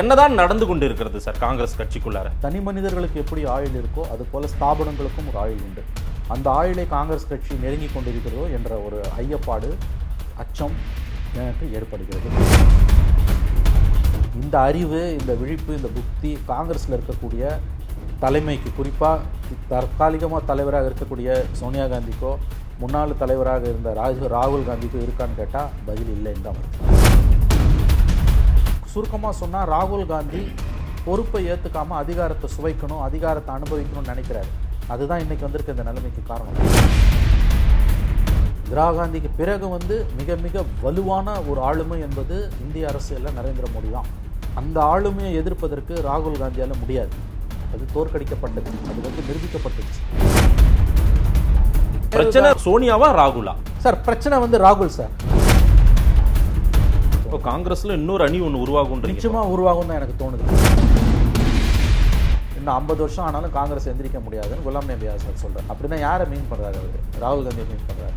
என்னதான் நடந்து கொண்டு இருக்கிறது சார் காங்கிரஸ் கட்சிக்குள்ளார தனி மனிதர்களுக்கு எப்படி ஆயுள் இருக்கோ அது போல ஸ்தாபனங்களுக்கும் ஒரு ஆயுள் உண்டு அந்த ஆயுளை காங்கிரஸ் கட்சி நெருங்கி கொண்டிருக்கிறதோ என்ற ஒரு ஐயப்பாடு அச்சம் எனக்கு ஏற்படுகிறது இந்த அறிவு இந்த விழிப்பு இந்த புக்தி காங்கிரஸில் இருக்கக்கூடிய தலைமைக்கு குறிப்பாக தற்காலிகமாக தலைவராக இருக்கக்கூடிய சோனியா காந்திக்கோ முன்னாள் தலைவராக இருந்த ராஜ் ராகுல் காந்திக்கோ இருக்கான்னு கேட்டால் பதில் இல்லைன்னு தான் வருது சுருக்கமாக சொன்னால் ராகுல் காந்தி பொறுப்பை ஏற்றுக்காமல் அதிகாரத்தை சுவைக்கணும் அதிகாரத்தை அனுபவிக்கணும்னு நினைக்கிறாரு அதுதான் இன்னைக்கு வந்திருக்க இந்த நிலைமைக்கு காரணம் இந்திரா காந்திக்கு பிறகு வந்து மிக மிக வலுவான ஒரு ஆளுமை என்பது இந்திய அரசியலில் நரேந்திர மோடி தான் அந்த ஆளுமையை எதிர்ப்பதற்கு ராகுல் காந்தியால் முடியாது அது தோற்கடிக்கப்பட்டது அது வந்து நிரூபிக்கப்பட்டுச்சு பிரச்சனை சோனியாவா ராகுலா சார் பிரச்சனை வந்து ராகுல் சார் இப்போ காங்கிரஸில் இன்னொரு அணி ஒன்று உருவாகும் நிச்சயமாக உருவாகும் தான் எனக்கு தோணுது இன்னும் ஐம்பது வருஷம் ஆனாலும் காங்கிரஸ் எந்திரிக்க முடியாதுன்னு குலாம் நபி ஆசாத் சொல்கிறார் அப்படின்னா யாரை மீன் பண்றாரு அவரு ராகுல் காந்தியை மீன் பண்ணுறாரு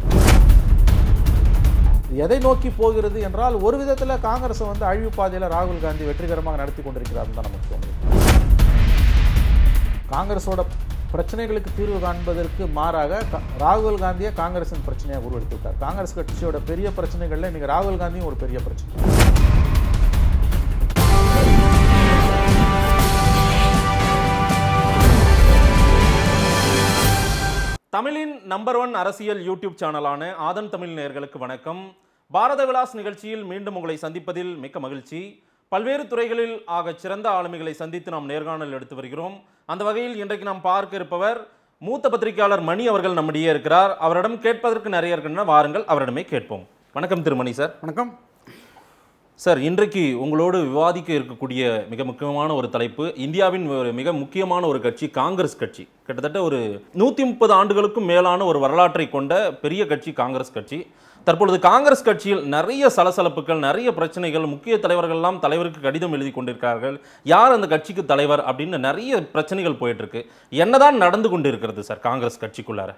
எதை நோக்கி போகிறது என்றால் ஒரு விதத்தில் காங்கிரஸ் வந்து அழிவு பாதையில் ராகுல் காந்தி வெற்றிகரமாக நடத்தி கொண்டிருக்கிறார் தான் நமக்கு தோணுது காங்கிரஸோட பிரச்சனைகளுக்கு தீர்வு காண்பதற்கு மாறாக ராகுல் காந்தியை காங்கிரஸின் பிரச்சனையாக உருவெடுத்துட்டார் காங்கிரஸ் கட்சியோட பெரிய பிரச்சனைகளில் இன்றைக்கி ராகுல் காந்தியும் ஒரு பெரிய பிரச்சனை தமிழின் நம்பர் ஒன் அரசியல் யூடியூப் சேனலான ஆதன் தமிழ் நேர்களுக்கு வணக்கம் பாரத விலாஸ் நிகழ்ச்சியில் மீண்டும் உங்களை சந்திப்பதில் மிக்க மகிழ்ச்சி பல்வேறு துறைகளில் ஆக சிறந்த ஆளுமைகளை சந்தித்து நாம் நேர்காணல் எடுத்து வருகிறோம் அந்த வகையில் இன்றைக்கு நாம் பார்க்க இருப்பவர் மூத்த பத்திரிகையாளர் மணி அவர்கள் நம்மிடையே இருக்கிறார் அவரிடம் கேட்பதற்கு நிறைய இருக்கின்றன வாருங்கள் அவரிடமே கேட்போம் வணக்கம் திருமணி சார் வணக்கம் சார் இன்றைக்கு உங்களோடு விவாதிக்க இருக்கக்கூடிய மிக முக்கியமான ஒரு தலைப்பு இந்தியாவின் ஒரு மிக முக்கியமான ஒரு கட்சி காங்கிரஸ் கட்சி கிட்டத்தட்ட ஒரு நூற்றி முப்பது ஆண்டுகளுக்கும் மேலான ஒரு வரலாற்றை கொண்ட பெரிய கட்சி காங்கிரஸ் கட்சி தற்பொழுது காங்கிரஸ் கட்சியில் நிறைய சலசலப்புகள் நிறைய பிரச்சனைகள் முக்கிய தலைவர்கள்லாம் தலைவருக்கு கடிதம் எழுதி கொண்டிருக்கிறார்கள் யார் அந்த கட்சிக்கு தலைவர் அப்படின்னு நிறைய பிரச்சனைகள் போயிட்டுருக்கு என்னதான் நடந்து கொண்டிருக்கிறது சார் காங்கிரஸ் கட்சிக்குள்ளார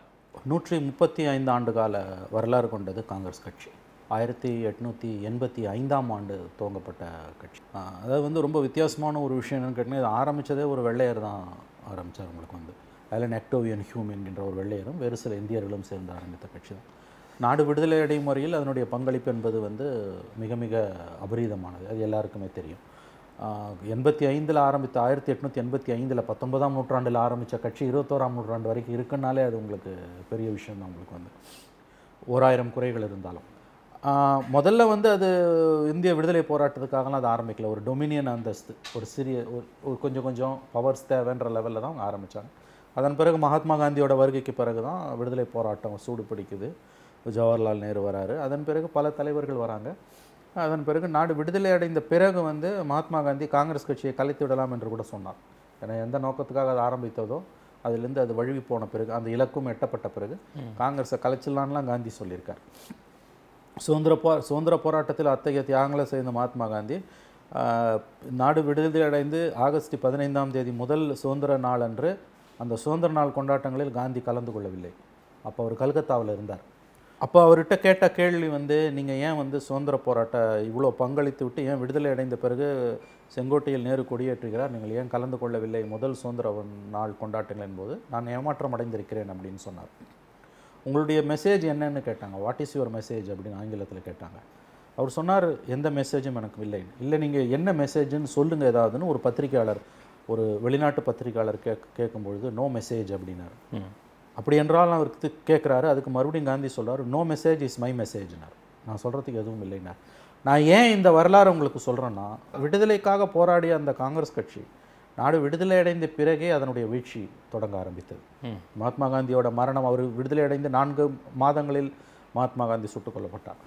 நூற்றி முப்பத்தி ஐந்து ஆண்டு கால வரலாறு கொண்டது காங்கிரஸ் கட்சி ஆயிரத்தி எட்நூற்றி எண்பத்தி ஐந்தாம் ஆண்டு துவங்கப்பட்ட கட்சி அதாவது வந்து ரொம்ப வித்தியாசமான ஒரு விஷயம் என்னென்னு கேட்டிங்கன்னா இது ஆரம்பித்ததே ஒரு வெள்ளையர் தான் ஆரம்பித்தார் உங்களுக்கு வந்து அதில் நெக்டோவியன் ஹியூம் என்கின்ற ஒரு வெள்ளையரும் வேறு சில இந்தியர்களும் சேர்ந்து ஆரம்பித்த கட்சி தான் நாடு விடுதலை அடையும் முறையில் அதனுடைய பங்களிப்பு என்பது வந்து மிக மிக அபரீதமானது அது எல்லாருக்குமே தெரியும் எண்பத்தி ஐந்தில் ஆரம்பித்த ஆயிரத்தி எட்நூற்றி எண்பத்தி ஐந்தில் பத்தொன்பதாம் நூற்றாண்டில் ஆரம்பித்த கட்சி இருபத்தோராம் நூற்றாண்டு வரைக்கும் இருக்குன்னாலே அது உங்களுக்கு பெரிய விஷயம் தான் உங்களுக்கு வந்து ஓராயிரம் குறைகள் இருந்தாலும் முதல்ல வந்து அது இந்திய விடுதலை போராட்டத்துக்காகலாம் அது ஆரம்பிக்கல ஒரு டொமினியன் அந்தஸ்து ஒரு சிறிய ஒரு கொஞ்சம் கொஞ்சம் பவர்ஸ் தேவைன்ற லெவலில் தான் அவங்க ஆரம்பித்தாங்க அதன் பிறகு மகாத்மா காந்தியோட வருகைக்கு பிறகு தான் விடுதலை போராட்டம் சூடு பிடிக்குது ஜவஹர்லால் நேரு வராரு அதன் பிறகு பல தலைவர்கள் வராங்க அதன் பிறகு நாடு விடுதலை அடைந்த பிறகு வந்து மகாத்மா காந்தி காங்கிரஸ் கட்சியை கலைத்து விடலாம் என்று கூட சொன்னார் ஏன்னா எந்த நோக்கத்துக்காக அதை ஆரம்பித்ததோ அதுலேருந்து அது வழுவி போன பிறகு அந்த இலக்கும் எட்டப்பட்ட பிறகு காங்கிரஸை கலைச்சிடலான்லாம் காந்தி சொல்லியிருக்கார் சுதந்திர போ சுதந்திர போராட்டத்தில் அத்தகைய தியாகங்களை செய்த மகாத்மா காந்தி நாடு விடுதலை அடைந்து ஆகஸ்ட் பதினைந்தாம் தேதி முதல் சுதந்திர நாள் அன்று அந்த சுதந்திர நாள் கொண்டாட்டங்களில் காந்தி கலந்து கொள்ளவில்லை அப்போ அவர் கல்கத்தாவில் இருந்தார் அப்போ அவர்கிட்ட கேட்ட கேள்வி வந்து நீங்கள் ஏன் வந்து சுதந்திர போராட்ட இவ்வளோ பங்களித்து விட்டு ஏன் விடுதலை அடைந்த பிறகு செங்கோட்டையில் நேரு கொடியேற்றுகிறார் நீங்கள் ஏன் கலந்து கொள்ளவில்லை முதல் சுதந்திர நாள் கொண்டாட்டங்களின் போது நான் ஏமாற்றம் அடைந்திருக்கிறேன் அப்படின்னு சொன்னார் உங்களுடைய மெசேஜ் என்னன்னு கேட்டாங்க வாட் இஸ் யுவர் மெசேஜ் அப்படின்னு ஆங்கிலத்தில் கேட்டாங்க அவர் சொன்னார் எந்த மெசேஜும் எனக்கு இல்லை இல்லை நீங்கள் என்ன மெசேஜ்னு சொல்லுங்கள் ஏதாவதுன்னு ஒரு பத்திரிகையாளர் ஒரு வெளிநாட்டு பத்திரிகையாளர் கேக் கேட்கும்பொழுது நோ மெசேஜ் அப்படின்னார் அப்படி என்றால் அவர் கேட்குறாரு அதுக்கு மறுபடியும் காந்தி சொல்கிறார் நோ மெசேஜ் இஸ் மை மெசேஜ்னார் நான் சொல்கிறதுக்கு எதுவும் இல்லைனார் நான் ஏன் இந்த வரலாறு உங்களுக்கு சொல்கிறேன்னா விடுதலைக்காக போராடிய அந்த காங்கிரஸ் கட்சி நாடு விடுதலை அடைந்த பிறகே அதனுடைய வீழ்ச்சி தொடங்க ஆரம்பித்தது மகாத்மா காந்தியோட மரணம் அவர் விடுதலை அடைந்த நான்கு மாதங்களில் மகாத்மா காந்தி சுட்டுக் கொல்லப்பட்டார்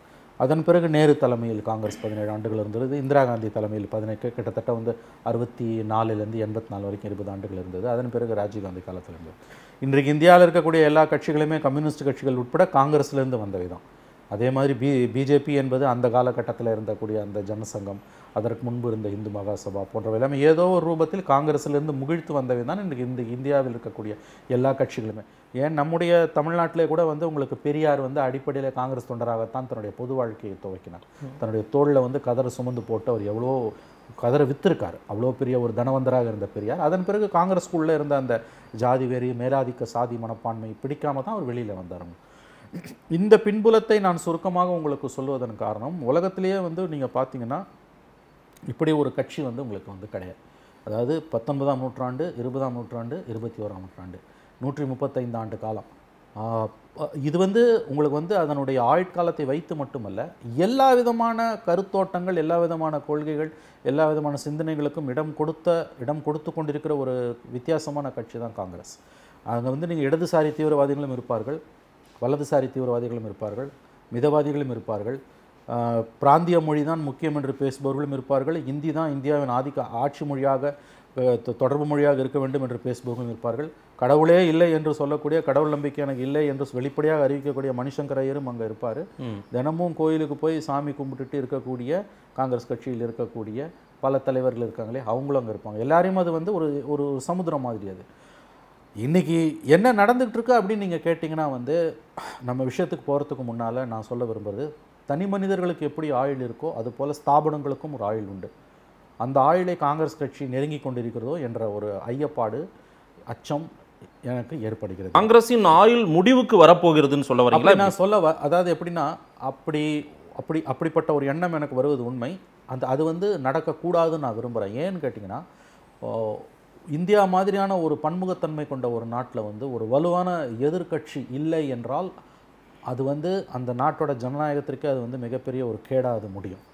அதன் பிறகு நேரு தலைமையில் காங்கிரஸ் பதினேழு ஆண்டுகள் இருந்தது இந்திரா காந்தி தலைமையில் பதினெட்டு கிட்டத்தட்ட வந்து அறுபத்தி நாலுலேருந்து எண்பத்தி நாலு வரைக்கும் இருபது ஆண்டுகள் இருந்தது அதன் பிறகு ராஜீவ்காந்தி காலத்தில் இருந்தது இன்றைக்கு இந்தியாவில் இருக்கக்கூடிய எல்லா கட்சிகளுமே கம்யூனிஸ்ட் கட்சிகள் உட்பட காங்கிரஸ்லேருந்து வந்தவை தான் அதே மாதிரி பி பிஜேபி என்பது அந்த காலகட்டத்தில் இருந்தக்கூடிய அந்த ஜனசங்கம் அதற்கு முன்பு இருந்த இந்து மகாசபா போன்றவை எல்லாமே ஏதோ ஒரு ரூபத்தில் காங்கிரஸ்லேருந்து முகிழ்த்து வந்தவை தான் இன்றைக்கு இந்த இந்தியாவில் இருக்கக்கூடிய எல்லா கட்சிகளுமே ஏன் நம்முடைய தமிழ்நாட்டிலே கூட வந்து உங்களுக்கு பெரியார் வந்து அடிப்படையில் காங்கிரஸ் தொண்டராகத்தான் தன்னுடைய பொது வாழ்க்கையை துவக்கினார் தன்னுடைய தோளில் வந்து கதரை சுமந்து போட்டு அவர் எவ்வளோ கதரை விற்றுருக்கார் அவ்வளோ பெரிய ஒரு தனவந்தராக இருந்த பெரியார் அதன் பிறகு காங்கிரஸ்குள்ளே இருந்த அந்த ஜாதி வெறி மேலாதிக்க சாதி மனப்பான்மை பிடிக்காம தான் அவர் வெளியில் வந்தார் இந்த பின்புலத்தை நான் சுருக்கமாக உங்களுக்கு சொல்வதன் காரணம் உலகத்திலேயே வந்து நீங்கள் பார்த்தீங்கன்னா இப்படி ஒரு கட்சி வந்து உங்களுக்கு வந்து கிடையாது அதாவது பத்தொன்பதாம் நூற்றாண்டு இருபதாம் நூற்றாண்டு இருபத்தி ஓராம் நூற்றாண்டு நூற்றி முப்பத்தைந்து ஆண்டு காலம் இது வந்து உங்களுக்கு வந்து அதனுடைய ஆயுட்காலத்தை வைத்து மட்டுமல்ல எல்லா விதமான கருத்தோட்டங்கள் எல்லா விதமான கொள்கைகள் எல்லா விதமான சிந்தனைகளுக்கும் இடம் கொடுத்த இடம் கொடுத்து கொண்டிருக்கிற ஒரு வித்தியாசமான கட்சி தான் காங்கிரஸ் அங்கே வந்து நீங்கள் இடதுசாரி தீவிரவாதிகளும் இருப்பார்கள் வலதுசாரி தீவிரவாதிகளும் இருப்பார்கள் மிதவாதிகளும் இருப்பார்கள் பிராந்திய மொழி தான் முக்கியம் என்று பேசுபவர்களும் இருப்பார்கள் இந்தி தான் இந்தியாவின் ஆதிக்க ஆட்சி மொழியாக தொடர்பு மொழியாக இருக்க வேண்டும் என்று பேசுபவர்கள் இருப்பார்கள் கடவுளே இல்லை என்று சொல்லக்கூடிய கடவுள் நம்பிக்கை எனக்கு இல்லை என்று வெளிப்படையாக அறிவிக்கக்கூடிய மணிசங்கரையரும் அங்கே இருப்பார் தினமும் கோயிலுக்கு போய் சாமி கும்பிட்டுட்டு இருக்கக்கூடிய காங்கிரஸ் கட்சியில் இருக்கக்கூடிய பல தலைவர்கள் இருக்காங்களே அவங்களும் அங்கே இருப்பாங்க எல்லாரையும் அது வந்து ஒரு ஒரு சமுதிரம் மாதிரி அது இன்றைக்கி என்ன நடந்துகிட்டு இருக்கு அப்படின்னு நீங்கள் கேட்டிங்கன்னா வந்து நம்ம விஷயத்துக்கு போகிறதுக்கு முன்னால் நான் சொல்ல விரும்புகிறது தனி மனிதர்களுக்கு எப்படி ஆயுள் இருக்கோ அது போல் ஸ்தாபனங்களுக்கும் ஒரு ஆயுள் உண்டு அந்த ஆயுளை காங்கிரஸ் கட்சி நெருங்கிக் கொண்டிருக்கிறதோ என்ற ஒரு ஐயப்பாடு அச்சம் எனக்கு ஏற்படுகிறது காங்கிரஸின் ஆயுள் முடிவுக்கு வரப்போகிறதுன்னு சொல்ல வரீங்களா நான் சொல்ல வ அதாவது எப்படின்னா அப்படி அப்படி அப்படிப்பட்ட ஒரு எண்ணம் எனக்கு வருவது உண்மை அந்த அது வந்து நடக்கக்கூடாதுன்னு நான் விரும்புகிறேன் ஏன்னு கேட்டிங்கன்னா இந்தியா மாதிரியான ஒரு பன்முகத்தன்மை கொண்ட ஒரு நாட்டில் வந்து ஒரு வலுவான எதிர்கட்சி இல்லை என்றால் அது வந்து அந்த நாட்டோட ஜனநாயகத்திற்கு அது வந்து மிகப்பெரிய ஒரு கேடாக அது முடியும்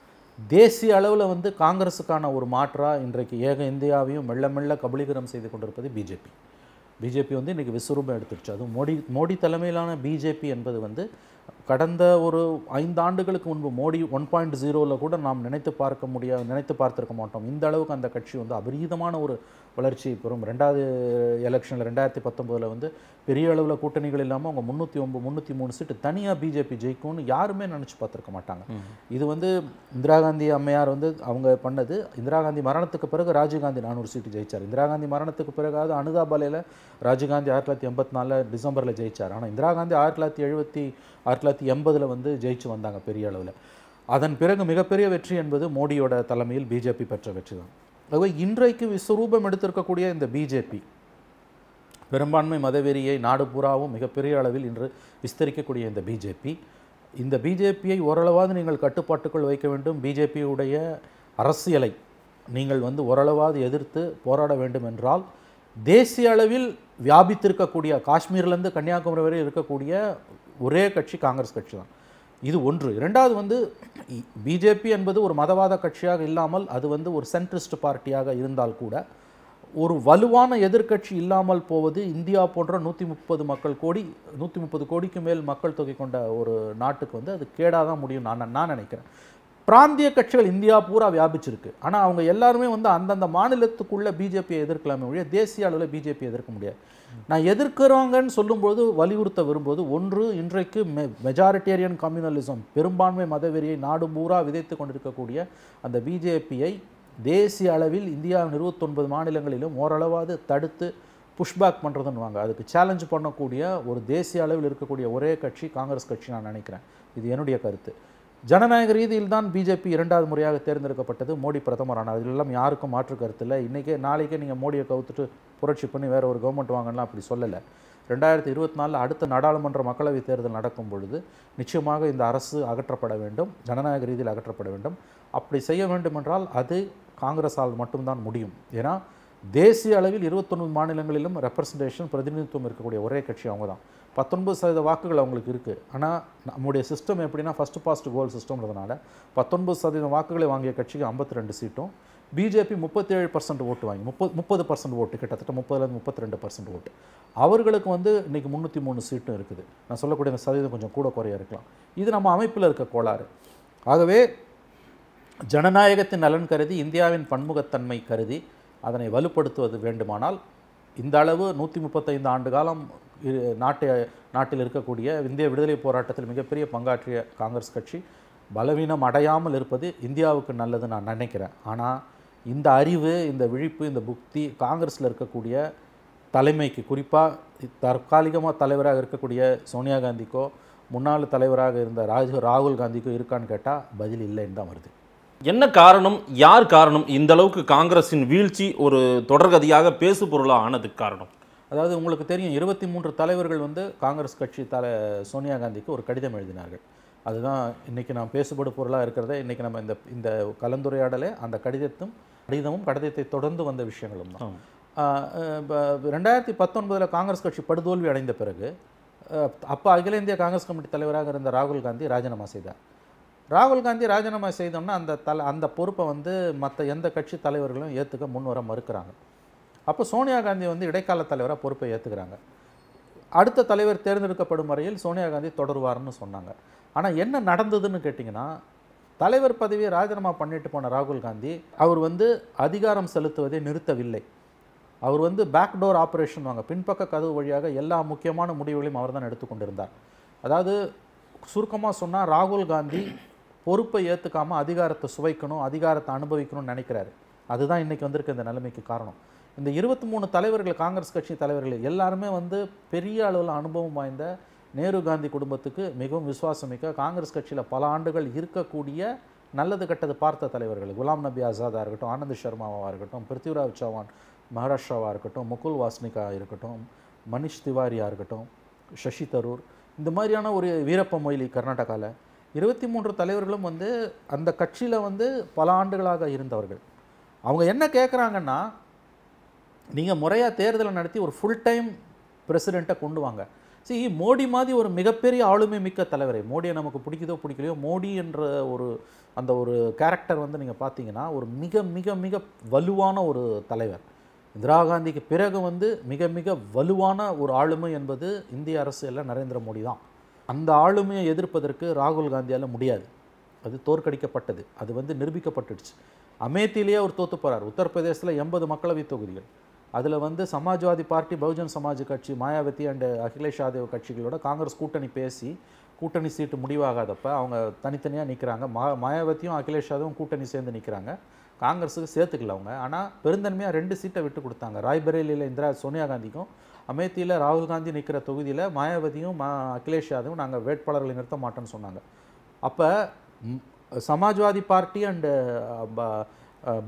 தேசிய அளவில் வந்து காங்கிரஸுக்கான ஒரு மாற்றாக இன்றைக்கு ஏக இந்தியாவையும் மெல்ல மெல்ல கபலீகரம் செய்து கொண்டிருப்பது பிஜேபி பிஜேபி வந்து இன்றைக்கி விஸ்வரூபம் எடுத்துருச்சு அதுவும் மோடி மோடி தலைமையிலான பிஜேபி என்பது வந்து கடந்த ஒரு ஐந்து ஆண்டுகளுக்கு முன்பு மோடி ஒன் பாயிண்ட் ஜீரோவில் கூட நாம் நினைத்து பார்க்க முடியாது நினைத்து பார்த்துருக்க மாட்டோம் இந்த அளவுக்கு அந்த கட்சி வந்து அபரீதமான ஒரு வளர்ச்சி பெறும் ரெண்டாவது எலெக்ஷனில் ரெண்டாயிரத்தி பத்தொம்போதில் வந்து பெரிய அளவில் கூட்டணிகள் இல்லாமல் அவங்க முந்நூற்றி ஒம்பது முந்நூற்றி மூணு சீட்டு தனியாக பிஜேபி ஜெயிக்கும்னு யாருமே நினச்சி பார்த்துருக்க மாட்டாங்க இது வந்து இந்திரா காந்தி அம்மையார் வந்து அவங்க பண்ணது இந்திரா காந்தி மரணத்துக்கு பிறகு ராஜீவ்காந்தி நானூறு சீட்டு ஜெயித்தார் இந்திரா காந்தி மரணத்துக்கு பிறகாவது அனுதாபாலையில் ராஜீவ்காந்தி ஆயிரத்தி தொள்ளாயிரத்தி எண்பத்தி நாலில் டிசம்பரில் ஜெயித்தார் ஆனால் இந்திரா காந்தி ஆயிரத்தி தொள்ளாயிரத்தி எழுபத்தி ஆயிரத்தி தொள்ளாயிரத்தி எண்பதில் வந்து ஜெயிச்சு வந்தாங்க பெரிய அளவில் அதன் பிறகு மிகப்பெரிய வெற்றி என்பது மோடியோட தலைமையில் பிஜேபி பெற்ற வெற்றி தான் ஆகவே இன்றைக்கு விஸ்வரூபம் எடுத்திருக்கக்கூடிய இந்த பிஜேபி பெரும்பான்மை மதவெறியை நாடு பூராவும் மிகப்பெரிய அளவில் இன்று விஸ்தரிக்கக்கூடிய இந்த பிஜேபி இந்த பிஜேபியை ஓரளவாவது நீங்கள் கட்டுப்பாட்டுக்குள் வைக்க வேண்டும் பிஜேபியுடைய அரசியலை நீங்கள் வந்து ஓரளவாவது எதிர்த்து போராட வேண்டும் என்றால் தேசிய அளவில் வியாபித்திருக்கக்கூடிய காஷ்மீர்லேருந்து கன்னியாகுமரி வரை இருக்கக்கூடிய ஒரே கட்சி காங்கிரஸ் கட்சி தான் இது ஒன்று இரண்டாவது வந்து பிஜேபி என்பது ஒரு மதவாத கட்சியாக இல்லாமல் அது வந்து ஒரு சென்ட்ரிஸ்ட் பார்ட்டியாக இருந்தால் கூட ஒரு வலுவான எதிர்க்கட்சி இல்லாமல் போவது இந்தியா போன்ற நூற்றி முப்பது மக்கள் கோடி நூற்றி முப்பது கோடிக்கு மேல் மக்கள் தொகை கொண்ட ஒரு நாட்டுக்கு வந்து அது கேடாக தான் முடியும் நான் நான் நினைக்கிறேன் பிராந்திய கட்சிகள் இந்தியா பூரா வியாபிச்சிருக்கு ஆனால் அவங்க எல்லாருமே வந்து அந்தந்த மாநிலத்துக்குள்ளே பிஜேபியை எதிர்க்கலாமே ஒழிய தேசிய அளவில் பிஜேபி எதிர்க்க முடியாது நான் எதிர்க்கிறவங்கன்னு சொல்லும்போது வலியுறுத்த விரும்புவது ஒன்று இன்றைக்கு மெ மெஜாரிட்டேரியன் கம்யூனலிசம் பெரும்பான்மை மதவெறியை நாடு பூரா விதைத்து கொண்டிருக்கக்கூடிய அந்த பிஜேபியை தேசிய அளவில் இந்தியாவின் இருபத்தொன்பது மாநிலங்களிலும் ஓரளவாவது தடுத்து புஷ்பேக் பண்ணுறதுன்னுவாங்க அதுக்கு சேலஞ்ச் பண்ணக்கூடிய ஒரு தேசிய அளவில் இருக்கக்கூடிய ஒரே கட்சி காங்கிரஸ் கட்சி நான் நினைக்கிறேன் இது என்னுடைய கருத்து ஜனநாயக ரீதியில் தான் பிஜேபி இரண்டாவது முறையாக தேர்ந்தெடுக்கப்பட்டது மோடி பிரதமர் ஆனார் இதெல்லாம் யாருக்கும் மாற்று கருத்து இல்லை இன்றைக்கே நாளைக்கே நீங்கள் மோடியை கவுத்துட்டு புரட்சி பண்ணி வேறு ஒரு கவர்மெண்ட் வாங்கலாம் அப்படி சொல்லலை ரெண்டாயிரத்தி இருபத்தி நாலில் அடுத்த நாடாளுமன்ற மக்களவைத் தேர்தல் நடக்கும் பொழுது நிச்சயமாக இந்த அரசு அகற்றப்பட வேண்டும் ஜனநாயக ரீதியில் அகற்றப்பட வேண்டும் அப்படி செய்ய வேண்டுமென்றால் அது காங்கிரஸால் மட்டும்தான் முடியும் ஏன்னா தேசிய அளவில் இருபத்தொன்பது மாநிலங்களிலும் ரெப்ரசன்டேஷன் பிரதிநிதித்துவம் இருக்கக்கூடிய ஒரே கட்சி அவங்க தான் பத்தொன்பது சதவீத வாக்குகள் அவங்களுக்கு இருக்குது ஆனால் நம்முடைய சிஸ்டம் எப்படின்னா ஃபஸ்ட்டு பாஸ்ட் கோல் சிஸ்டம்ன்றதுனால பத்தொன்பது சதவீதம் வாக்குகளை வாங்கிய கட்சிக்கு ஐம்பத்தி ரெண்டு சீட்டும் பிஜேபி முப்பத்தேழு பர்சன்ட் ஓட்டு வாங்கி முப்பது முப்பது பர்சன்ட் ஓட்டு கிட்டத்தட்ட முப்பதுலேருந்து முப்பத்தி ரெண்டு பர்சன்ட் ஓட்டு அவர்களுக்கு வந்து இன்றைக்கி முந்நூற்றி மூணு சீட்டும் இருக்குது நான் சொல்லக்கூடிய அந்த சதவீதம் கொஞ்சம் கூட குறைய இருக்கலாம் இது நம்ம அமைப்பில் இருக்க கோளாறு ஆகவே ஜனநாயகத்தின் நலன் கருதி இந்தியாவின் பன்முகத்தன்மை கருதி அதனை வலுப்படுத்துவது வேண்டுமானால் இந்த அளவு நூற்றி முப்பத்தைந்து ஆண்டு காலம் நாட்டை நாட்டில் இருக்கக்கூடிய இந்திய விடுதலை போராட்டத்தில் மிகப்பெரிய பங்காற்றிய காங்கிரஸ் கட்சி பலவீனம் அடையாமல் இருப்பது இந்தியாவுக்கு நல்லது நான் நினைக்கிறேன் ஆனால் இந்த அறிவு இந்த விழிப்பு இந்த புக்தி காங்கிரஸில் இருக்கக்கூடிய தலைமைக்கு குறிப்பாக தற்காலிகமாக தலைவராக இருக்கக்கூடிய சோனியா காந்திக்கோ முன்னாள் தலைவராக இருந்த ராஜ் ராகுல் காந்திக்கோ இருக்கான்னு கேட்டால் பதில் இல்லைன்னு தான் வருது என்ன காரணம் யார் காரணம் இந்த அளவுக்கு காங்கிரஸின் வீழ்ச்சி ஒரு தொடர்கதியாக பேசு பொருளாக ஆனதுக்கு காரணம் அதாவது உங்களுக்கு தெரியும் இருபத்தி மூன்று தலைவர்கள் வந்து காங்கிரஸ் கட்சி தல சோனியா காந்திக்கு ஒரு கடிதம் எழுதினார்கள் அதுதான் இன்றைக்கி நாம் பேசுபடு பொருளாக இருக்கிறத இன்றைக்கி நம்ம இந்த இந்த கலந்துரையாடலே அந்த கடிதத்தும் கடிதமும் கடிதத்தை தொடர்ந்து வந்த விஷயங்களும் தான் ரெண்டாயிரத்தி பத்தொன்பதில் காங்கிரஸ் கட்சி படுதோல்வி அடைந்த பிறகு அப்போ அகில இந்திய காங்கிரஸ் கமிட்டி தலைவராக இருந்த ராகுல் காந்தி ராஜினாமா செய்தார் ராகுல் காந்தி ராஜினாமா செய்தோம்னா அந்த தலை அந்த பொறுப்பை வந்து மற்ற எந்த கட்சி தலைவர்களும் ஏற்றுக்க முன்வர மறுக்கிறாங்க அப்போ சோனியா காந்தி வந்து இடைக்கால தலைவராக பொறுப்பை ஏற்றுக்கிறாங்க அடுத்த தலைவர் தேர்ந்தெடுக்கப்படும் வரையில் சோனியா காந்தி தொடருவார்னு சொன்னாங்க ஆனால் என்ன நடந்ததுன்னு கேட்டிங்கன்னா தலைவர் பதவியை ராஜினாமா பண்ணிட்டு போன ராகுல் காந்தி அவர் வந்து அதிகாரம் செலுத்துவதை நிறுத்தவில்லை அவர் வந்து பேக்டோர் ஆப்ரேஷன் வாங்க பின்பக்க கதவு வழியாக எல்லா முக்கியமான முடிவுகளையும் அவர் தான் எடுத்துக்கொண்டிருந்தார் அதாவது சுருக்கமாக சொன்னால் ராகுல் காந்தி பொறுப்பை ஏற்றுக்காமல் அதிகாரத்தை சுவைக்கணும் அதிகாரத்தை அனுபவிக்கணும்னு நினைக்கிறாரு அதுதான் இன்றைக்கி வந்திருக்க இந்த நிலைமைக்கு காரணம் இந்த இருபத்தி மூணு தலைவர்கள் காங்கிரஸ் கட்சி தலைவர்கள் எல்லாருமே வந்து பெரிய அளவில் அனுபவம் வாய்ந்த நேரு காந்தி குடும்பத்துக்கு மிகவும் விசுவாசமிக்க காங்கிரஸ் கட்சியில் பல ஆண்டுகள் இருக்கக்கூடிய நல்லது கெட்டது பார்த்த தலைவர்கள் குலாம் நபி ஆசாதாக இருக்கட்டும் ஆனந்த் சர்மாவாக இருக்கட்டும் பிருத்திவிராஜ் சவான் மகாராஷ்டிராவாக இருக்கட்டும் முகுல் வாஸ்னிகா இருக்கட்டும் மனிஷ் திவாரியாக இருக்கட்டும் சசி தரூர் இந்த மாதிரியான ஒரு வீரப்ப மொய்லி கர்நாடகாவில் இருபத்தி மூன்று தலைவர்களும் வந்து அந்த கட்சியில் வந்து பல ஆண்டுகளாக இருந்தவர்கள் அவங்க என்ன கேட்குறாங்கன்னா நீங்கள் முறையாக தேர்தலை நடத்தி ஒரு ஃபுல் டைம் பிரசிடெண்ட்டை கொண்டு வாங்க சி மோடி மாதிரி ஒரு மிகப்பெரிய ஆளுமை மிக்க தலைவரை மோடியை நமக்கு பிடிக்குதோ பிடிக்கலையோ மோடி என்ற ஒரு அந்த ஒரு கேரக்டர் வந்து நீங்கள் பார்த்தீங்கன்னா ஒரு மிக மிக மிக வலுவான ஒரு தலைவர் இந்திரா காந்திக்கு பிறகு வந்து மிக மிக வலுவான ஒரு ஆளுமை என்பது இந்திய அரசு எல்லாம் நரேந்திர மோடி தான் அந்த ஆளுமையை எதிர்ப்பதற்கு ராகுல் காந்தியால் முடியாது அது தோற்கடிக்கப்பட்டது அது வந்து நிரூபிக்கப்பட்டுடுச்சு அமேத்திலேயே அவர் தோற்று போகிறார் உத்தரப்பிரதேசத்தில் எண்பது மக்களவைத் தொகுதிகள் அதில் வந்து சமாஜ்வாதி பார்ட்டி பகுஜன் சமாஜ் கட்சி மாயாவதி அண்டு அகிலேஷ் யாதவ் கட்சிகளோட காங்கிரஸ் கூட்டணி பேசி கூட்டணி சீட்டு முடிவாகாதப்ப அவங்க தனித்தனியாக நிற்கிறாங்க மா மாயாவதியும் அகிலேஷ் யாதவும் கூட்டணி சேர்ந்து நிற்கிறாங்க காங்கிரஸுக்கு சேர்த்துக்கல அவங்க ஆனால் பெருந்தன்மையாக ரெண்டு சீட்டை விட்டு கொடுத்தாங்க ராய்பரேலியில் இந்திரா சோனியா காந்திக்கும் அமேத்தியில் ராகுல் காந்தி நிற்கிற தொகுதியில் மாயாவதியும் மா அகிலேஷ் யாதவும் நாங்கள் வேட்பாளர்களை நிறுத்த மாட்டோம்னு சொன்னாங்க அப்போ சமாஜ்வாதி பார்ட்டி அண்டு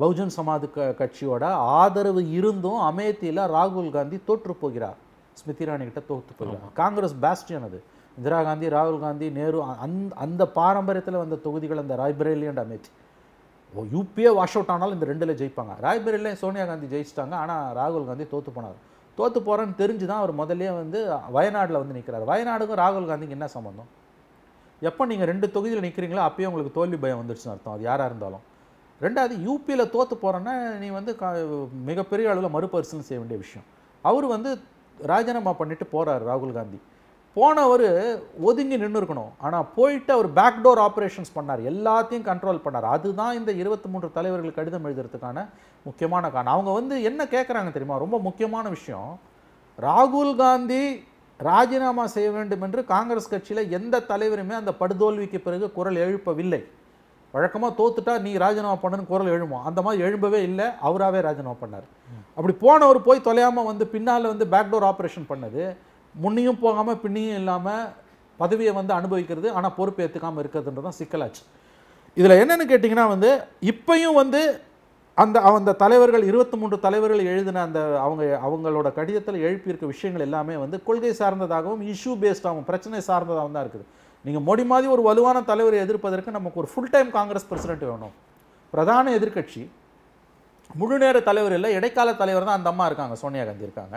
பகுஜன் சமாஜ் க கட்சியோட ஆதரவு இருந்தும் அமேத்தியில் ராகுல் காந்தி தோற்று போகிறார் ஸ்மிருதி இராணி கிட்ட தோற்று போகிறார் காங்கிரஸ் பேஸ்டியன் அது இந்திரா காந்தி ராகுல் காந்தி நேரு அந்த அந்த பாரம்பரியத்தில் வந்த தொகுதிகள் அந்த Raebareli and Amethi UPA wash out ஆனாலும் இந்த ரெண்டில் ஜெயிப்பாங்க ராய்பரேலியில் சோனியா காந்தி ஜெயிச்சிட்டாங்க ஆனால் ராகுல் காந்தி தோற்று போனார் தோற்று போகிறேன்னு தெரிஞ்சு தான் அவர் முதல்ல வந்து வயநாடில் வந்து நிற்கிறார் வயநாடுக்கும் ராகுல் காந்திக்கு என்ன சம்மந்தம் எப்போ நீங்கள் ரெண்டு தொகுதியில் நிற்கிறீங்களோ அப்பயும் உங்களுக்கு தோல்வி பயம் வந்துடுச்சுன்னு அர்த்தம் அது யாராக இருந்தாலும் ரெண்டாவது யூபியில் தோற்று போகிறேன்னா நீ வந்து மிகப்பெரிய அளவில் மறுபரிசீலனை செய்ய வேண்டிய விஷயம் அவர் வந்து ராஜினாமா பண்ணிட்டு போகிறார் ராகுல் காந்தி போனவர் ஒதுங்கி நின்று இருக்கணும் ஆனால் போயிட்டு அவர் பேக்டோர் ஆப்ரேஷன்ஸ் பண்ணார் எல்லாத்தையும் கண்ட்ரோல் பண்ணார் அதுதான் இந்த இருபத்தி மூன்று தலைவர்கள் கடிதம் எழுதுறதுக்கான முக்கியமான காரணம் அவங்க வந்து என்ன கேட்குறாங்க தெரியுமா ரொம்ப முக்கியமான விஷயம் ராகுல் காந்தி ராஜினாமா செய்ய வேண்டும் என்று காங்கிரஸ் கட்சியில் எந்த தலைவருமே அந்த படுதோல்விக்கு பிறகு குரல் எழுப்பவில்லை வழக்கமாக தோத்துட்டா நீ ராஜினாமா பண்ணுன்னு குரல் எழுமோ அந்த மாதிரி எழும்பவே இல்லை அவராகவே ராஜினாமா பண்ணார் அப்படி போனவர் போய் தொலையாமல் வந்து பின்னால் வந்து பேக்டோர் ஆப்ரேஷன் பண்ணது முன்னையும் போகாமல் பின்னையும் இல்லாமல் பதவியை வந்து அனுபவிக்கிறது ஆனால் பொறுப்பு ஏற்றுக்காமல் இருக்கிறதுன்றது தான் சிக்கலாச்சு இதில் என்னென்னு கேட்டிங்கன்னா வந்து இப்பையும் வந்து அந்த அந்த தலைவர்கள் இருபத்தி மூன்று தலைவர்கள் எழுதின அந்த அவங்க அவங்களோட கடிதத்தில் எழுப்பியிருக்க விஷயங்கள் எல்லாமே வந்து கொள்கை சார்ந்ததாகவும் இஷ்யூ பேஸ்டாகவும் பிரச்சனை சார்ந்ததாகவும் தான் இருக்குது நீங்கள் மோடி மாதிரி ஒரு வலுவான தலைவரை எதிர்ப்பதற்கு நமக்கு ஒரு ஃபுல் டைம் காங்கிரஸ் பிரசிடென்ட் வேணும் பிரதான எதிர்கட்சி முழு நேர தலைவர் இல்லை இடைக்கால தலைவர் தான் அந்த அம்மா இருக்காங்க சோனியா காந்தி இருக்காங்க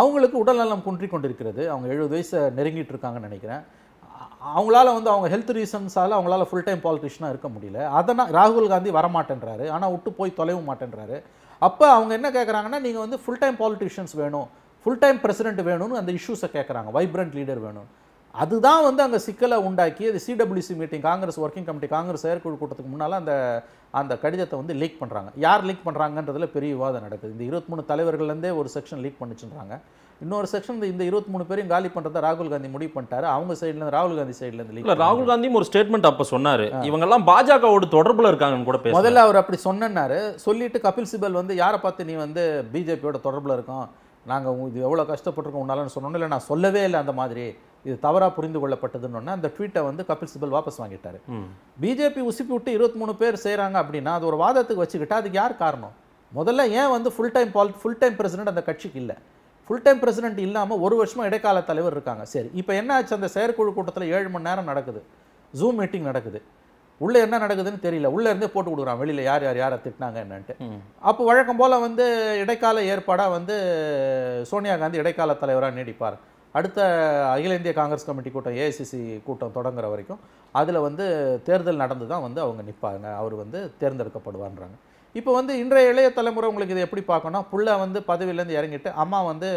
அவங்களுக்கு உடல்நலம் குன்றி கொண்டிருக்கிறது அவங்க எழுபது வயசை நெருங்கிட்டு இருக்காங்கன்னு நினைக்கிறேன் அவங்களால வந்து அவங்க ஹெல்த் ரீசன்ஸால் அவங்களால ஃபுல் டைம் பாலிட்டிஷனாக இருக்க முடியல அதனால் ராகுல் காந்தி வரமாட்டேன்றாரு ஆனால் விட்டு போய் தொலைவும் மாட்டேன்றாரு அப்போ அவங்க என்ன கேட்குறாங்கன்னா நீங்கள் வந்து ஃபுல் டைம் பாலிட்டிஷியன்ஸ் வேணும் ஃபுல் டைம் பிரசிடென்ட் வேணும்னு அந்த இஷ்யூஸை கேட்குறாங்க வைப்ரண்ட் லீடர் வேணும் அதுதான் வந்து அங்கே சிக்கலை உண்டாக்கி அது CWC meeting Congress working committee Congress செயற்குழு கூட்டத்துக்கு முன்னால் அந்த அந்த கடிதத்தை வந்து லீக் பண்ணுறாங்க யார் லீக் பண்ணுறாங்கன்றதுல பெரிய விவாதம் நடக்குது இந்த இருபத்தி மூணு தலைவர்கள்லேருந்தே ஒரு செக்ஷன் லீக் பண்ணிச்சுன்றாங்க இன்னொரு செக்ஷன் இந்த இருபத்தி மூணு பேரையும் காலி பண்ணுறதை ராகுல் காந்தி முடிவு பண்ணிட்டாரு அவங்க சைட்லேருந்து ராகுல் காந்தி சைட்லேருந்து லீக் ராகுல் காந்தியும் ஒரு ஸ்டேட்மெண்ட் அப்போ சொன்னார் இவங்கெல்லாம் பாஜகவோட தொடர்பில் இருக்காங்கன்னு கூட முதல்ல அவர் அப்படி சொன்னார் சொல்லிட்டு கபில் சிபல் வந்து யாரை பார்த்து நீ வந்து பிஜேபியோட தொடர்பில் இருக்கும் நாங்கள் இது எவ்வளோ கஷ்டப்பட்டிருக்கோம் உன்னாலன்னு சொன்னோம் இல்லை நான் சொல்லவே இல்லை அந்த மாதிரி இது தவறாக புரிந்து கொள்ளப்பட்டதுன்னு அந்த ட்வீட்டை வந்து கபில் சிபல் வாபஸ் வாங்கிட்டார் பிஜேபி உசுப்பி விட்டு இருபத்தி மூணு பேர் செய்கிறாங்க அப்படின்னா அது ஒரு வாதத்துக்கு வச்சுக்கிட்டா அதுக்கு யார் காரணம் முதல்ல ஏன் வந்து ஃபுல் டைம் பால் ஃபுல் டைம் பிரசிடென்ட் அந்த கட்சிக்கு இல்லை ஃபுல் டைம் பிரசிடென்ட் இல்லாமல் ஒரு வருஷமாக இடைக்கால தலைவர் இருக்காங்க சரி இப்போ என்ன ஆச்சு அந்த செயற்குழு கூட்டத்தில் ஏழு மணி நேரம் நடக்குது ஜூம் மீட்டிங் நடக்குது உள்ளே என்ன நடக்குதுன்னு தெரியல இருந்தே போட்டு கொடுக்குறான் வெளியில் யார் யார் யாரை திட்டினாங்க என்னன்ட்டு அப்போ வழக்கம் போல் வந்து இடைக்கால ஏற்பாடாக வந்து சோனியா காந்தி இடைக்கால தலைவராக நீடிப்பார் அடுத்த அகில இந்திய காங்கிரஸ் கமிட்டி கூட்டம் ஏஐசிசி கூட்டம் தொடங்குற வரைக்கும் அதில் வந்து தேர்தல் நடந்து தான் வந்து அவங்க நிற்பாங்க அவர் வந்து தேர்ந்தெடுக்கப்படுவான்றாங்க இப்போ வந்து இன்றைய இளைய தலைமுறை உங்களுக்கு இதை எப்படி பார்க்கணும் புள்ள வந்து பதவியிலேருந்து இறங்கிட்டு அம்மா வந்து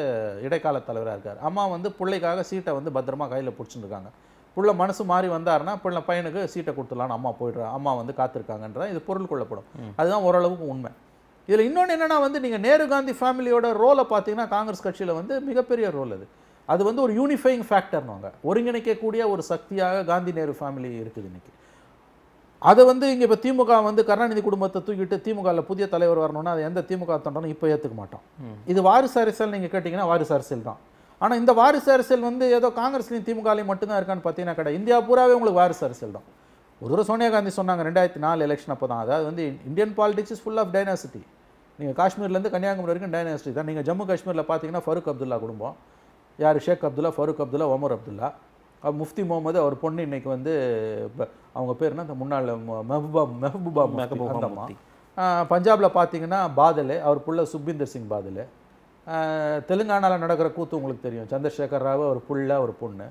இடைக்கால தலைவராக இருக்கார் அம்மா வந்து பிள்ளைக்காக சீட்டை வந்து பத்திரமா கையில் பிடிச்சிருக்காங்க பிள்ளை மனசு மாறி வந்தாருன்னா பிள்ளை பையனுக்கு சீட்டை கொடுத்துடலான்னு அம்மா போயிடுறா அம்மா வந்து காத்திருக்காங்கன்றதான் இது பொருள் கொள்ளப்படும் அதுதான் ஓரளவுக்கு உண்மை இதில் இன்னொன்று என்னென்னா வந்து நீங்கள் நேரு காந்தி ஃபேமிலியோட ரோலை பார்த்தீங்கன்னா காங்கிரஸ் கட்சியில் வந்து மிகப்பெரிய ரோல் அது அது வந்து ஒரு யூனிஃபைங் ஃபேக்டர்னுவாங்க ஒருங்கிணைக்கக்கூடிய ஒரு சக்தியாக காந்தி நேரு ஃபேமிலி இருக்குது இன்றைக்கி அதை வந்து இங்கே இப்போ திமுக வந்து கருணாநிதி குடும்பத்தை தூக்கிட்டு திமுகவில் புதிய தலைவர் வரணும்னா அது எந்த திமுக தொண்டனும் இப்போ ஏற்றுக்க மாட்டோம் இது வாரிசு அரசியல் நீங்கள் கேட்டிங்கன்னா வாரிசு அரசியல் தான் ஆனால் இந்த வாரிசு அரசியல் வந்து ஏதோ காங்கிரஸ்லையும் திமுகலையும் மட்டும்தான் இருக்கான்னு பார்த்தீங்கன்னா கிடையாது இந்தியா பூராவே உங்களுக்கு வாரிசு அரசியல் தான் ஒரு தூரம் சோனியா காந்தி சொன்னாங்க ரெண்டாயிரத்தி நாலு எலெக்ஷன் அப்போ தான் அதாவது வந்து Indian politics is full of dynasty நீங்கள் காஷ்மீர்லேருந்து கன்னியாகுமரி வரைக்கும் டைனாசிட்டி தான் நீங்கள் ஜம்மு காஷ்மீரில் பார்த்தீங்கன்னா ஃபருக் அப்துல்லா குடும்பம் யார் ஷேக் அப்துல்லா ஃபருக் அப்துல்லா ஒமர் அப்துல்லா முஃப்தி முகமது அவர் பொண்ணு இன்றைக்கி வந்து அவங்க பேர்னா அந்த முன்னாள் மெஹபூபா மெஹபூபா மெஹபூபா பஞ்சாபில் பார்த்தீங்கன்னா பாதலே அவர் புள்ள சுப்பிந்தர் சிங் பாதலே தெலுங்கானாவில் நடக்கிற கூத்து உங்களுக்கு தெரியும் சந்திரசேகர் ராவ் ஒரு புள்ள ஒரு பொண்ணு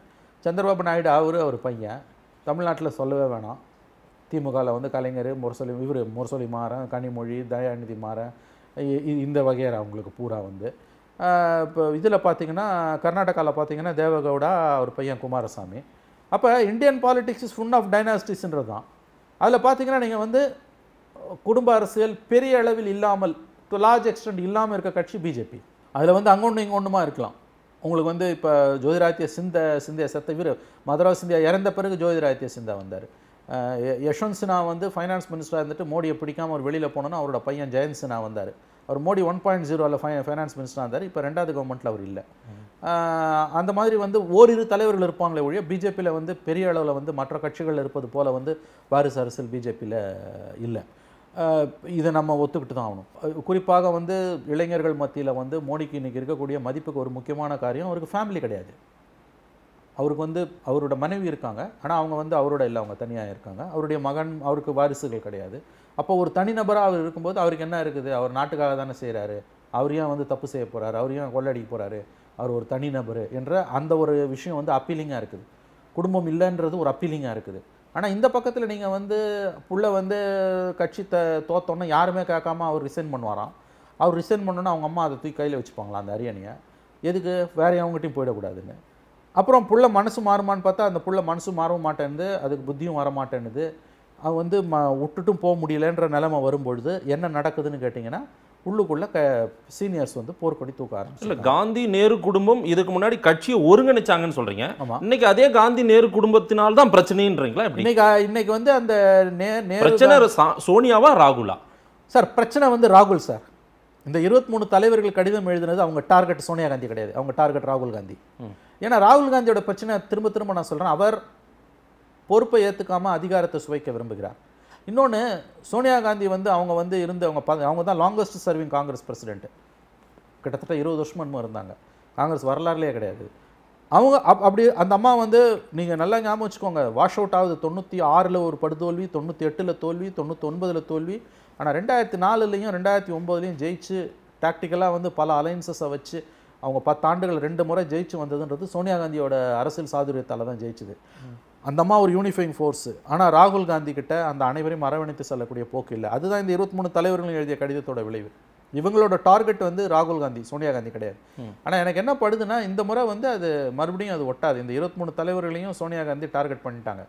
சந்திரபாபு நாயுடு அவர் அவர் பையன் தமிழ்நாட்டில் சொல்லவே வேணாம் திமுகவில் வந்து கலைஞர் முரசொலி இவர் முரசொலி மாறன் கனிமொழி தயாநிதி மாறன் இந்த வகையார் அவங்களுக்கு பூரா வந்து இப்போ இதில் பார்த்தீங்கன்னா கர்நாடகாவில் பார்த்தீங்கன்னா தேவகவுடா அவர் பையன் குமாரசாமி அப்போ Indian politics is full of டைனாஸ்டிஸ்ன்றது தான் அதில் பார்த்தீங்கன்னா நீங்கள் வந்து குடும்ப அரசியல் பெரிய அளவில் இல்லாமல் டு லார்ஜ் எக்ஸ்டென்ட் இல்லாமல் இருக்க கட்சி பிஜேபி அதில் வந்து அங்கே இங்கே ஒன்றுமா இருக்கலாம் உங்களுக்கு வந்து இப்போ ஜோதிராத்திய சிந்த சிந்திய சத்த வீர மதுரா சிந்தியா இறந்த பிறகு ஜோதிராத்திய சிந்தா வந்தார் யஷ்வந்த் சின்ஹா வந்து ஃபைனான்ஸ் மினிஸ்டராக இருந்துட்டு மோடியை பிடிக்காமல் அவர் வெளியில் போனோன்னா அவரோட பையன் ஜெயந்த் சின்ஹா வந்தார் அவர் மோடி ஒன் பாயிண்ட் ஜீரோவில் ஃபை ஃபைனான்ஸ் மினிஸ்டராக இருந்தார் இப்போ ரெண்டாவது கவர்மெண்ட்டில் அவர் இல்லை அந்த மாதிரி வந்து ஓரிரு தலைவர்கள் இருப்பாங்களே ஒழிய பிஜேபியில் வந்து பெரிய அளவில் வந்து மற்ற கட்சிகள் இருப்பது போல் வந்து வாரிசு அரசியல் பிஜேபியில் இல்லை இதை நம்ம ஒத்துக்கிட்டு தான் ஆகணும் குறிப்பாக வந்து இளைஞர்கள் மத்தியில் வந்து மோடிக்கு இன்றைக்கி இருக்கக்கூடிய மதிப்புக்கு ஒரு முக்கியமான காரியம் அவருக்கு ஃபேமிலி கிடையாது அவருக்கு வந்து அவரோட மனைவி இருக்காங்க ஆனால் அவங்க வந்து அவரோட இல்லை அவங்க தனியாக இருக்காங்க அவருடைய மகன் அவருக்கு வாரிசுகள் கிடையாது அப்போ ஒரு தனிநபராக அவர் இருக்கும்போது அவருக்கு என்ன இருக்குது அவர் நாட்டுக்காக தானே செய்கிறாரு அவர் ஏன் வந்து தப்பு செய்ய போகிறாரு அவர் ஏன் கொள்ளடிக்க போகிறாரு அவர் ஒரு தனிநபர் என்ற அந்த ஒரு விஷயம் வந்து அப்பீலிங்காக இருக்குது குடும்பம் இல்லைன்றது ஒரு அப்பீலிங்காக இருக்குது ஆனால் இந்த பக்கத்தில் நீங்கள் வந்து புள்ள வந்து கட்சி த தோத்தோன்னே யாருமே கேட்காம அவர் ரிசைன் பண்ணுவாராம் அவர் ரிசைன் பண்ணோன்னா அவங்க அம்மா அதை தூக்கி கையில் வச்சுப்பாங்களா அந்த அரியணையை எதுக்கு வேறு அவங்ககிட்டையும் போயிடக்கூடாதுன்னு அப்புறம் புள்ள மனசு மாறுமான்னு பார்த்தா அந்த புள்ள மனசு மாறவும் மாட்டேனுது அதுக்கு புத்தியும் வர மாட்டேனுது அவன் வந்து ம விட்டுட்டும் போக முடியலன்ற நிலமை வரும்பொழுது என்ன நடக்குதுன்னு கேட்டிங்கன்னா உள்ளுக்குள்ளே க சீனியர்ஸ் வந்து போர்க்கொடி தூக்க ஆரம்பிச்சு இல்லை காந்தி நேரு குடும்பம் இதுக்கு முன்னாடி கட்சியை ஒருங்கிணைச்சாங்கன்னு சொல்கிறீங்க ஆமாம் இன்னைக்கு அதே காந்தி நேரு குடும்பத்தினால் தான் பிரச்சனைன்றீங்களா இன்னைக்கு இன்னைக்கு வந்து அந்த நே பிரச்சனை சோனியாவா ராகுலா சார் பிரச்சனை வந்து ராகுல் சார் இந்த இருபத்தி மூணு தலைவர்கள் கடிதம் எழுதினது அவங்க டார்கெட் சோனியா காந்தி கிடையாது அவங்க டார்கெட் ராகுல் காந்தி ஏன்னா ராகுல் காந்தியோட பிரச்சனை திரும்ப திரும்ப நான் சொல்கிறேன் அவர் பொறுப்பை ஏற்றுக்காமல் அதிகாரத்தை சுவைக்க விரும்புகிறார் இன்னொன்று சோனியா காந்தி வந்து அவங்க வந்து இருந்து அவங்க அவங்க தான் லாங்கஸ்ட் சர்விங் காங்கிரஸ் பிரசிடென்ட்டு கிட்டத்தட்ட இருபது வருஷம் என்னமோ இருந்தாங்க காங்கிரஸ் வரலாறுலேயே கிடையாது அவங்க அப் அப்படி அந்த அம்மா வந்து நீங்கள் நல்லா ஞாபகம் வச்சுக்கோங்க வாஷ் அவுட் ஆகுது தொண்ணூற்றி ஆறில் ஒரு படுதோல்வி தொண்ணூற்றி எட்டில் தோல்வி தொண்ணூற்றி ஒன்பதில் தோல்வி ஆனால் ரெண்டாயிரத்தி நாலுலேயும் ரெண்டாயிரத்தி ஒம்போதுலேயும் ஜெயிச்சு டாக்டிக்கலாக வந்து பல அலையன்சஸை வச்சு அவங்க பத்து ஆண்டுகள் ரெண்டு முறை ஜெயிச்சு வந்ததுன்றது சோனியா காந்தியோட அரசியல் சாதுரியத்தால் தான் ஜெயிச்சுது அந்த அம்மா ஒரு யூனிஃபைங் ஃபோர்ஸு ஆனால் ராகுல் காந்தி கிட்ட அந்த அனைவரையும் மரவணைத்து செல்லக்கூடிய போக்கு இல்லை அதுதான் இந்த இருபத்தி மூணு தலைவர்களும் எழுதிய கடிதத்தோட விளைவு இவங்களோட டார்கெட் வந்து ராகுல் காந்தி சோனியா காந்தி கிடையாது ஆனால் எனக்கு என்ன படுதுன்னா இந்த முறை வந்து அது மறுபடியும் அது ஒட்டாது இந்த இருபத்தி மூணு தலைவர்களையும் சோனியா காந்தி டார்கெட் பண்ணிட்டாங்க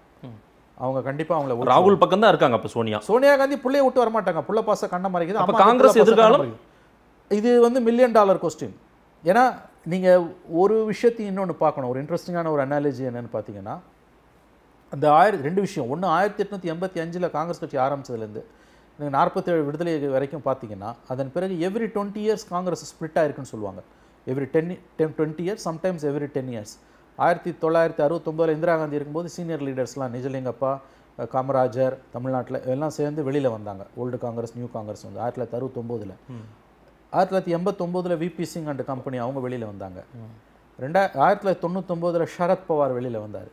அவங்க கண்டிப்பா அவங்கள ராகுல் பக்கம் தான் இருக்காங்க அப்போ சோனியா சோனியா காந்தி புள்ளைய விட்டு வரமாட்டாங்க புள்ள பாச கண்ண மறைக்குது அப்போ காங்கிரஸ் எதிர்காலம் இது வந்து மில்லியன் டாலர் கொஸ்டின் ஏன்னா நீங்கள் ஒரு விஷயத்தையும் இன்னொன்று பார்க்கணும் ஒரு இன்ட்ரெஸ்டிங்கான ஒரு அனாலஜி என்னன்னு பார்த்தீங்கன்னா அந்த ஆயிரத்தி ரெண்டு விஷயம் ஒன்று ஆயிரத்தி எட்நூற்றி எண்பத்தி அஞ்சில் காங்கிரஸ் கட்சி ஆரம்பித்ததுலேருந்து நீங்கள் நாற்பத்தேழு விடுதலை வரைக்கும் பார்த்தீங்கன்னா அதன் பிறகு every twenty years Congress split ஆயிருக்குன்னு சொல்லுவாங்க every ten ten twenty years sometimes every ten years ஆயிரத்தி தொள்ளாயிரத்தி அறுபத்தொம்போதில் இந்திரா காந்தி இருக்கும்போது சீனியர் லீடர்ஸ்லாம் நிஜலிங்கப்பா காமராஜர் தமிழ்நாட்டில் எல்லாம் சேர்ந்து வெளியில் வந்தாங்க ஓல்டு காங்கிரஸ் நியூ காங்கிரஸ் வந்து ஆயிரத்தி தொள்ளாயிரத்தி அறுபத்தொம்போதில் ஆயிரத்தி தொள்ளாயிரத்தி எண்பத்தொம்போதில் விபி சிங் அண்ட் கம்பெனி அவங்க வெளியில் வந்தாங்க ரெண்டாயிரத்தி ஆயிரத்தி தொள்ளாயிரத்தி தொண்ணூத்தொம்போதில் ஷரத் பவார் வெளியில் வந்தார்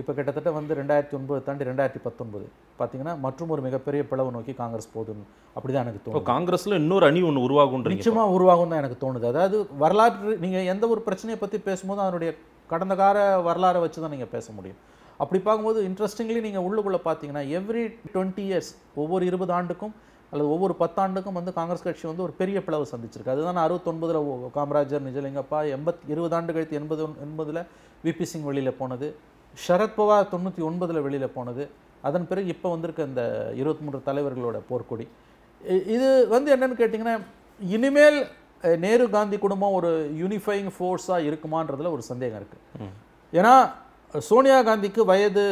இப்போ கிட்டத்தட்ட வந்து ரெண்டாயிரத்தி ஒன்பது தாண்டி ரெண்டாயிரத்தி பத்தொன்பது பார்த்தீங்கன்னா மற்றும் ஒரு மிகப்பெரிய பிளவு நோக்கி காங்கிரஸ் போதும் அப்படி தான் எனக்கு தோணும் காங்கிரஸில் இன்னொரு அணி ஒன்று உருவாகும் நிச்சயமாக உருவாகும் தான் எனக்கு தோணுது அதாவது வரலாற்று நீங்கள் எந்த ஒரு பிரச்சனையை பற்றி பேசும்போது அதனுடைய கடந்த கால வரலாறை வச்சு தான் நீங்கள் பேச முடியும் அப்படி பார்க்கும்போது இன்ட்ரெஸ்டிங்லி நீங்கள் உள்ளுக்குள்ளே பார்த்தீங்கன்னா எவ்ரி டுவெண்ட்டி இயர்ஸ் ஒவ்வொரு இருபது ஆண்டுக்கும் அல்லது ஒவ்வொரு பத்தாண்டுக்கும் வந்து காங்கிரஸ் கட்சி வந்து ஒரு பெரிய பிளவு சந்திச்சிருக்கு அதுதான் அறுபத்தொன்பதில் காமராஜர் நிஜலிங்கப்பா எண்பத் இருபது ஆண்டு கழித்து எண்பது எண்பதில் விபி சிங் வெளியில் போனது சரத்பவார் தொண்ணூற்றி ஒன்பதில் வெளியில் போனது அதன் பிறகு இப்போ வந்திருக்க இந்த இருபத்தி மூன்று தலைவர்களோட போர்க்கொடி இது வந்து என்னென்னு கேட்டிங்கன்னா இனிமேல் நேரு காந்தி குடும்பம் ஒரு யூனிஃபைங் ஃபோர்ஸாக இருக்குமான்றதுல ஒரு சந்தேகம் இருக்குது ஏன்னா சோனியா காந்திக்கு வயது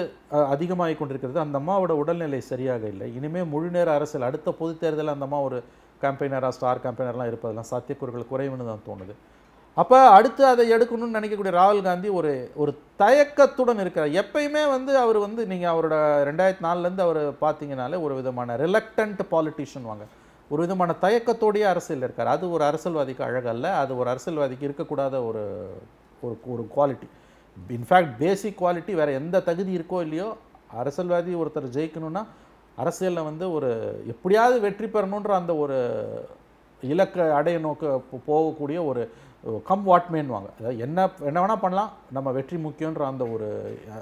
அதிகமாகி கொண்டிருக்கிறது அந்த அம்மாவோட உடல்நிலை சரியாக இல்லை இனிமேல் முழு நேர அரசியல் அடுத்த பொதுத் தேர்தலில் அந்த அம்மா ஒரு கேம்பெயினராக ஸ்டார் கேம்பெயினர்லாம் இருப்பதெல்லாம் சாத்தியக்கூறுகள் குறைவுன்னு தான் தோணுது அப்போ அடுத்து அதை எடுக்கணும்னு நினைக்கக்கூடிய ராகுல் காந்தி ஒரு ஒரு தயக்கத்துடன் இருக்கிறார் எப்பயுமே வந்து அவர் வந்து நீங்கள் அவரோட ரெண்டாயிரத்தி நாலுலேருந்து அவர் பார்த்தீங்கனாலே ஒரு விதமான ரிலக்டன்ட் பாலிட்டிஷியன் வாங்க ஒரு விதமான தயக்கத்தோடைய அரசியல் இருக்கார் அது ஒரு அரசியல்வாதிக்கு அழகல்ல அது ஒரு அரசியல்வாதிக்கு இருக்கக்கூடாத ஒரு ஒரு ஒரு குவாலிட்டி இன்ஃபேக்ட் பேசிக் குவாலிட்டி வேறு எந்த தகுதி இருக்கோ இல்லையோ அரசியல்வாதி ஒருத்தர் ஜெயிக்கணும்னா அரசியலில் வந்து ஒரு எப்படியாவது வெற்றி பெறணுன்ற அந்த ஒரு இலக்கை அடைய நோக்க போகக்கூடிய ஒரு கம் வாட்மேன்வாங்க அதாவது என்ன என்ன வேணால் பண்ணலாம் நம்ம வெற்றி முக்கியன்ற அந்த ஒரு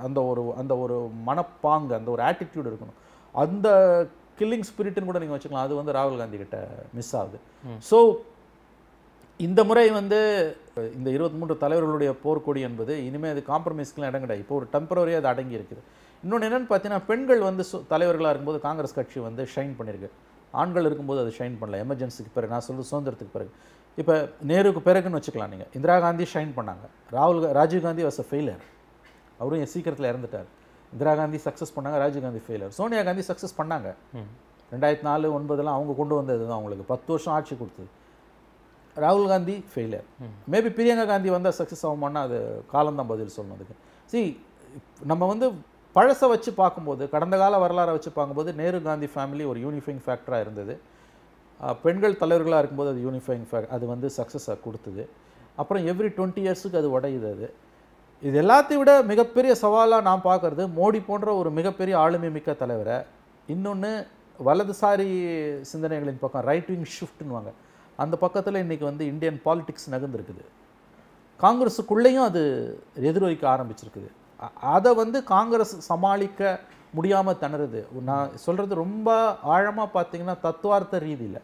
அந்த ஒரு அந்த ஒரு மனப்பாங்கு அந்த ஒரு ஆட்டிடியூடு இருக்கணும் அந்த கில்லிங் ஸ்பிரிட்னு கூட நீங்கள் வச்சுக்கலாம் அது வந்து ராகுல் காந்தி கிட்ட மிஸ் ஆகுது ஸோ இந்த முறை வந்து இந்த இருபத்தி மூன்று தலைவர்களுடைய போர்க்கொடி என்பது இனிமேல் அது காம்ப்ரமைஸ்க்குலாம் இடம் கிடையாது இப்போ ஒரு டெம்பரரியாக அது அடங்கி இருக்குது இன்னொன்று என்னென்னு பார்த்தீங்கன்னா பெண்கள் வந்து தலைவர்களாக இருக்கும்போது காங்கிரஸ் கட்சி வந்து ஷைன் பண்ணியிருக்கு ஆண்கள் இருக்கும்போது அது ஷைன் பண்ணல எமர்ஜென்சிக்கு பிறகு நான் சொல்கிறது சுதந்திரத்துக்கு பிறகு இப்போ நேருக்கு பிறகுன்னு வச்சுக்கலாம் நீங்கள் இந்திரா காந்தி ஷைன் பண்ணாங்க ராகுல் Rajiv Gandhi was a failure அவரும் சீக்கிரத்தில் இறந்துட்டார் இந்திரா காந்தி சக்ஸஸ் பண்ணாங்க காந்தி ஃபெயிலியர் சோனியா காந்தி சக்ஸஸ் பண்ணாங்க ரெண்டாயிரத்தி நாலு ஒன்பதெல்லாம் அவங்க கொண்டு வந்தது தான் அவங்களுக்கு பத்து வருஷம் ஆட்சி கொடுத்தது ராகுல் காந்தி ஃபெயிலியர் மேபி பிரியங்கா காந்தி வந்தால் சக்ஸஸ் ஆகுமான்னா அது காலம்தான் பதில் சொல்லணும் அதுக்கு சி நம்ம வந்து பழசை வச்சு பார்க்கும்போது கடந்த கால வரலாறை வச்சு பார்க்கும்போது நேரு காந்தி ஃபேமிலி ஒரு யூனிஃபைங் ஃபேக்டராக இருந்தது பெண்கள் தலைவர்களாக இருக்கும்போது அது யூனிஃபைங் ஃபேக்ட் அது வந்து சக்ஸஸாக கொடுத்தது அப்புறம் எவ்ரி டுவெண்ட்டி இயர்ஸுக்கு அது உடையுது அது இது எல்லாத்தையும் விட மிகப்பெரிய சவாலாக நான் பார்க்குறது மோடி போன்ற ஒரு மிகப்பெரிய ஆளுமை மிக்க தலைவரை இன்னொன்று வலதுசாரி சிந்தனைகளின் பக்கம் ரைட் விங் ஷிஃப்ட்னுவாங்க அந்த பக்கத்தில் இன்றைக்கி வந்து இந்தியன் பாலிடிக்ஸ் நகர்ந்துருக்குது காங்கிரஸுக்குள்ளேயும் அது எதிரொலிக்க ஆரம்பிச்சிருக்குது அதை வந்து காங்கிரஸ் சமாளிக்க முடியாமல் தணுறது நான் சொல்கிறது ரொம்ப ஆழமாக பார்த்தீங்கன்னா தத்துவார்த்த ரீதியில்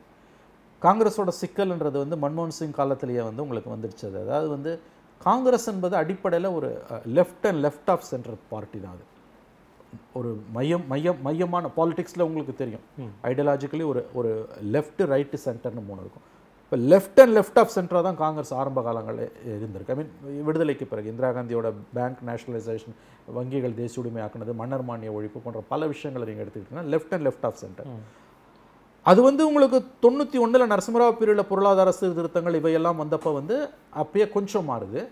காங்கிரஸோட சிக்கல்ன்றது வந்து மன்மோகன் சிங் காலத்திலேயே வந்து உங்களுக்கு வந்துடுச்சு அது அதாவது வந்து காங்கிரஸ் என்பது அடிப்படையில் ஒரு left and left of centre party தான் அது ஒரு மையம் மையம் மையமான பாலிடிக்ஸில் உங்களுக்கு தெரியும் ஐடியாலஜிக்கலி ஒரு ஒரு லெஃப்ட் ரைட்டு சென்டர்னு மூணு இருக்கும் இப்போ லெஃப்ட் அண்ட் லெஃப்ட் ஆஃப் சென்டராக தான் காங்கிரஸ் ஆரம்ப காலங்களில் இருந்திருக்கு ஐ மீன் விடுதலைக்கு பிறகு இந்திரா காந்தியோட பேங்க் நேஷனலைசேஷன் வங்கிகள் தேசிய உரிமை ஆக்குனது மன்னர் மானிய ஒழிப்பு போன்ற பல விஷயங்களை நீங்கள் எடுத்துக்கிட்டீங்கன்னா left and left of centre அது வந்து உங்களுக்கு தொண்ணூற்றி ஒன்றில் நரசிம்மராவ் பிரிவில் பொருளாதார சீர்திருத்தங்கள் இவையெல்லாம் வந்தப்போ வந்து அப்பயே கொஞ்சம் மாறுது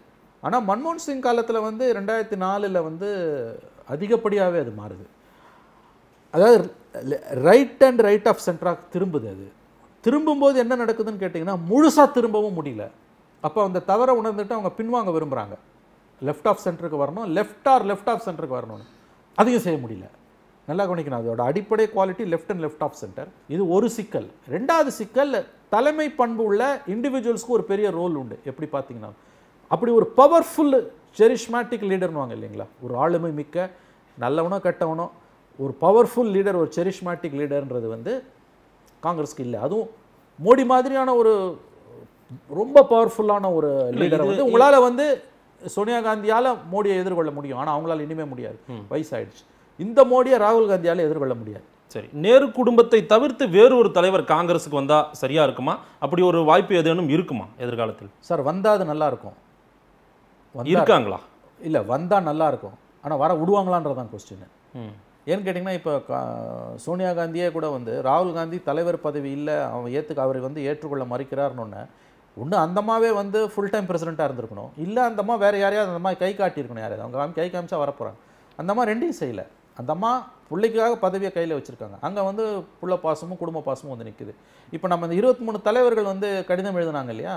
ஆனால் மன்மோகன் சிங் காலத்தில் வந்து ரெண்டாயிரத்தி நாலில் வந்து அதிகப்படியாகவே அது மாறுது அதாவது ரைட் அண்ட் ரைட் ஆஃப் சென்டராக திரும்புது அது திரும்பும்போது என்ன நடக்குதுன்னு கேட்டிங்கன்னா முழுசாக திரும்பவும் முடியல அப்போ அந்த தவறை உணர்ந்துட்டு அவங்க பின்வாங்க விரும்புகிறாங்க லெஃப்ட் ஆஃப் சென்டருக்கு வரணும் லெஃப்ட் ஆர் லெஃப்ட் ஆஃப் சென்டருக்கு வரணும்னு அதையும் செய்ய முடியல நல்லா கவனிக்கணும் அதோட அடிப்படை quality left and left of centre இது ஒரு சிக்கல் ரெண்டாவது சிக்கல் தலைமை பண்பு உள்ள இண்டிவிஜுவல்ஸ்க்கு ஒரு பெரிய ரோல் உண்டு எப்படி பார்த்தீங்கன்னா அப்படி ஒரு பவர்ஃபுல் செரிஷ்மேட்டிக் லீடர்னுவாங்க இல்லைங்களா ஒரு ஆளுமை மிக்க நல்லவனோ கெட்டவனோ ஒரு பவர்ஃபுல் லீடர் ஒரு செரிஷ்மேட்டிக் லீடர்ன்றது வந்து காங்கிரஸ்க்கு இல்லை அதுவும் மோடி மாதிரியான ஒரு ரொம்ப பவர்ஃபுல்லான ஒரு லீடரை வந்து உங்களால் வந்து சோனியா காந்தியால் மோடியை எதிர்கொள்ள முடியும் ஆனால் அவங்களால இனிமே முடியாது வயசாயிடுச்சு இந்த மோடியை ராகுல் காந்தியால் எதிர்கொள்ள முடியாது சரி நேரு குடும்பத்தை தவிர்த்து வேறு ஒரு தலைவர் காங்கிரஸுக்கு வந்தால் சரியாக இருக்குமா அப்படி ஒரு வாய்ப்பு ஏதேனும் இருக்குமா எதிர்காலத்தில் சார் வந்தால் அது நல்லாயிருக்கும் இருக்காங்களா இல்லை வந்தால் நல்லாயிருக்கும் ஆனால் வர விடுவாங்களான்றதான் கொஸ்டின் ஏன்னு கேட்டிங்கன்னா இப்போ சோனியா காந்தியே கூட வந்து ராகுல் காந்தி தலைவர் பதவி இல்லை அவன் ஏற்றுக்க அவரை வந்து ஏற்றுக்கொள்ள மறுக்கிறார்னு ஒன்று அந்தமாவே வந்து ஃபுல் டைம் பிரசிடெண்ட்டாக இருந்திருக்கணும் இல்லை அந்தம்மா வேறு யாரையாவது அந்த மாதிரி கை காட்டியிருக்கணும் யாரையாவது அவங்க கை காமிச்சா வரப்போகிறாங்க அந்தம்மா ரெண்டையும் செய்யலை அந்தம்மா பிள்ளைக்காக பதவியை கையில் வச்சுருக்காங்க அங்கே வந்து புள்ள பாசமும் குடும்ப பாசமும் வந்து நிற்குது இப்போ நம்ம இந்த இருபத்தி மூணு தலைவர்கள் வந்து கடிதம் எழுதினாங்க இல்லையா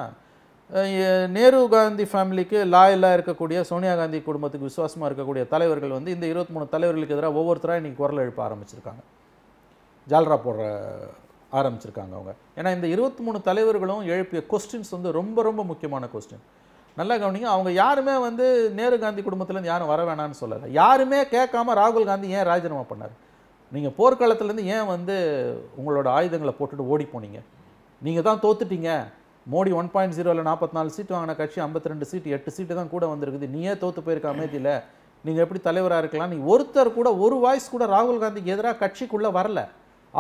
நேரு காந்தி ஃபேமிலிக்கு லாயலாக இருக்கக்கூடிய சோனியா காந்தி குடும்பத்துக்கு விசுவாசமாக இருக்கக்கூடிய தலைவர்கள் வந்து இந்த இருபத்தி மூணு தலைவர்களுக்கு எதிராக ஒவ்வொருத்தராக இன்றைக்கி குரல் எழுப்ப ஆரம்பிச்சிருக்காங்க ஜால்ரா போடுற ஆரம்பிச்சிருக்காங்க அவங்க ஏன்னா இந்த இருபத்தி மூணு தலைவர்களும் எழுப்பிய கொஸ்டின்ஸ் வந்து ரொம்ப ரொம்ப முக்கியமான கொஸ்டின் நல்லா கவனிங்க அவங்க யாருமே வந்து நேரு காந்தி குடும்பத்துலேருந்து யாரும் வர வேணான்னு சொல்லலை யாருமே கேட்காம ராகுல் காந்தி ஏன் ராஜினாமா பண்ணார் நீங்கள் போர்க்காலத்துலேருந்து ஏன் வந்து உங்களோட ஆயுதங்களை போட்டுட்டு ஓடி போனீங்க நீங்கள் தான் தோத்துட்டீங்க மோடி ஒன் பாயிண்ட் ஜீரோவில் நாற்பத்தி நாலு சீட் வாங்கின கட்சி ஐம்பத்தி ரெண்டு சீட் எட்டு சீட்டு தான் கூட வந்திருக்குது நீயே தோற்று போயிருக்க அமைதியில் நீங்கள் எப்படி தலைவராக இருக்கலாம் நீ ஒருத்தர் கூட ஒரு வாய்ஸ் கூட ராகுல் காந்திக்கு எதிராக கட்சிக்குள்ளே வரல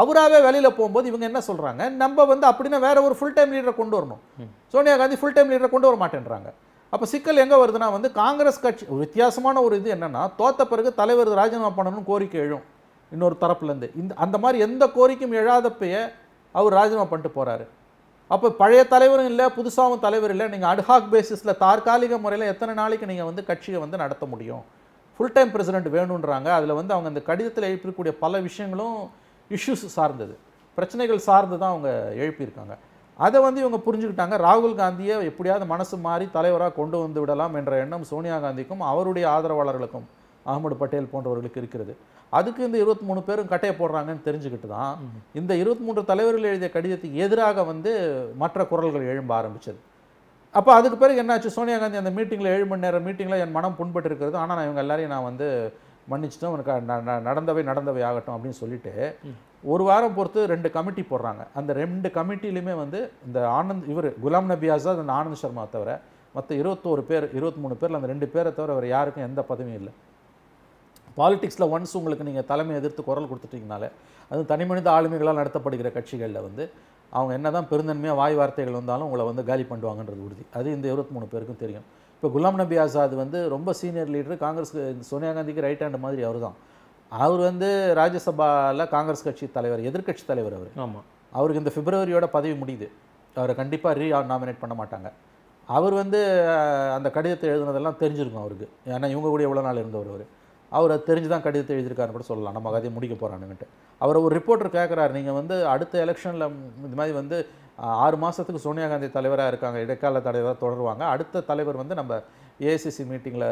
அவராகவே வெளியில் போகும்போது இவங்க என்ன சொல்கிறாங்க நம்ம வந்து அப்படின்னா வேற ஒரு ஃபுல் டைம் லீடரை கொண்டு வரணும் சோனியா காந்தி ஃபுல் டைம் லீடரை கொண்டு வர மாட்டேன்றாங்க அப்போ சிக்கல் எங்கே வருதுன்னா வந்து காங்கிரஸ் கட்சி ஒரு வித்தியாசமான ஒரு இது என்னென்னா தோத்த பிறகு தலைவர் ராஜினாமா பண்ணணும்னு கோரிக்கை எழும் இன்னொரு தரப்புலேருந்து இந்த அந்த மாதிரி எந்த கோரிக்கையும் எழாதப்பையே அவர் ராஜினாமா பண்ணிட்டு போகிறாரு அப்போ பழைய தலைவரும் இல்லை புதுசாகவும் தலைவர் இல்லை நீங்கள் அட்ஹாக் பேசிஸில் தற்காலிக முறையில் எத்தனை நாளைக்கு நீங்கள் வந்து கட்சியை வந்து நடத்த முடியும் ஃபுல் டைம் பிரசிடென்ட் வேணுன்றாங்க அதில் வந்து அவங்க அந்த கடிதத்தில் எழுப்பிக்கூடிய பல விஷயங்களும் இஷ்யூஸ் சார்ந்தது பிரச்சனைகள் சார்ந்து தான் அவங்க எழுப்பியிருக்காங்க அதை வந்து இவங்க புரிஞ்சுக்கிட்டாங்க ராகுல் காந்தியை எப்படியாவது மனசு மாறி தலைவராக கொண்டு வந்து விடலாம் என்ற எண்ணம் சோனியா காந்திக்கும் அவருடைய ஆதரவாளர்களுக்கும் அகமது பட்டேல் போன்றவர்களுக்கு இருக்கிறது அதுக்கு இந்த இருபத்தி மூணு பேரும் கட்டையை போடுறாங்கன்னு தெரிஞ்சுக்கிட்டு தான் இந்த இருபத்தி மூன்று தலைவர்கள் எழுதிய கடிதத்துக்கு எதிராக வந்து மற்ற குரல்கள் எழும்ப ஆரம்பிச்சது அப்போ அதுக்கு பிறகு என்னாச்சு சோனியா காந்தி அந்த மீட்டிங்கில் ஏழு மணி நேரம் மீட்டிங்கில் என் மனம் புண்பட்டு இருக்கிறது ஆனால் நான் இவங்க எல்லாரையும் நான் வந்து மன்னிச்சிட்டோம் உனக்கு நடந்தவை நடந்தவை ஆகட்டும் அப்படின்னு சொல்லிட்டு ஒரு வாரம் பொறுத்து ரெண்டு கமிட்டி போடுறாங்க அந்த ரெண்டு கமிட்டிலையுமே வந்து இந்த ஆனந்த் இவர் குலாம் நபி ஆசாத் அந்த ஆனந்த் சர்மா தவிர மற்ற இருபத்தோரு பேர் இருபத்தி மூணு பேரில் அந்த ரெண்டு பேரை தவிர அவர் யாருக்கும் எந்த பதவியும் இல்லை பாலிடிக்ஸில் ஒன்ஸ் உங்களுக்கு நீங்கள் தலைமை எதிர்த்து குரல் கொடுத்துட்டிங்கனாலே அது தனிமனித ஆளுமைகளால் நடத்தப்படுகிற கட்சிகளில் வந்து அவங்க என்ன தான் பெருந்தன்மையாக வாய் வார்த்தைகள் வந்தாலும் உங்களை வந்து காலி பண்ணுவாங்கன்றது உறுதி அது இந்த இருபத்தி மூணு பேருக்கும் தெரியும் இப்போ குலாம் நபி ஆசாத் வந்து ரொம்ப சீனியர் லீடர் காங்கிரஸ் சோனியா காந்திக்கு ரைட் ஹேண்ட் மாதிரி அவர் தான் அவர் வந்து ராஜ்யசபாவில் காங்கிரஸ் கட்சி தலைவர் எதிர்கட்சி தலைவர் அவர் ஆமாம் அவருக்கு இந்த பிப்ரவரியோட பதவி முடியுது அவரை கண்டிப்பாக ரீ நாமினேட் பண்ண மாட்டாங்க அவர் வந்து அந்த கடிதத்தை எழுதுனதெல்லாம் தெரிஞ்சிருக்கும் அவருக்கு ஏன்னா இவங்க கூட எவ்வளோ நாள் இருந்தவர் அவர் அவர் தெரிஞ்சு தான் கடிதத்தை எழுதியிருக்காருன்னு கூட சொல்லலாம் நம்ம கதையை முடிக்க போகிறான்னுட்டு அவர் ஒரு ரிப்போர்ட்டர் கேட்குறாரு நீங்கள் வந்து அடுத்த எலெக்ஷனில் இது மாதிரி வந்து ஆறு மாதத்துக்கு சோனியா காந்தி தலைவராக இருக்காங்க இடைக்கால தலைவராக தொடருவாங்க அடுத்த தலைவர் வந்து நம்ம ஏசிசி மீட்டிங்கில்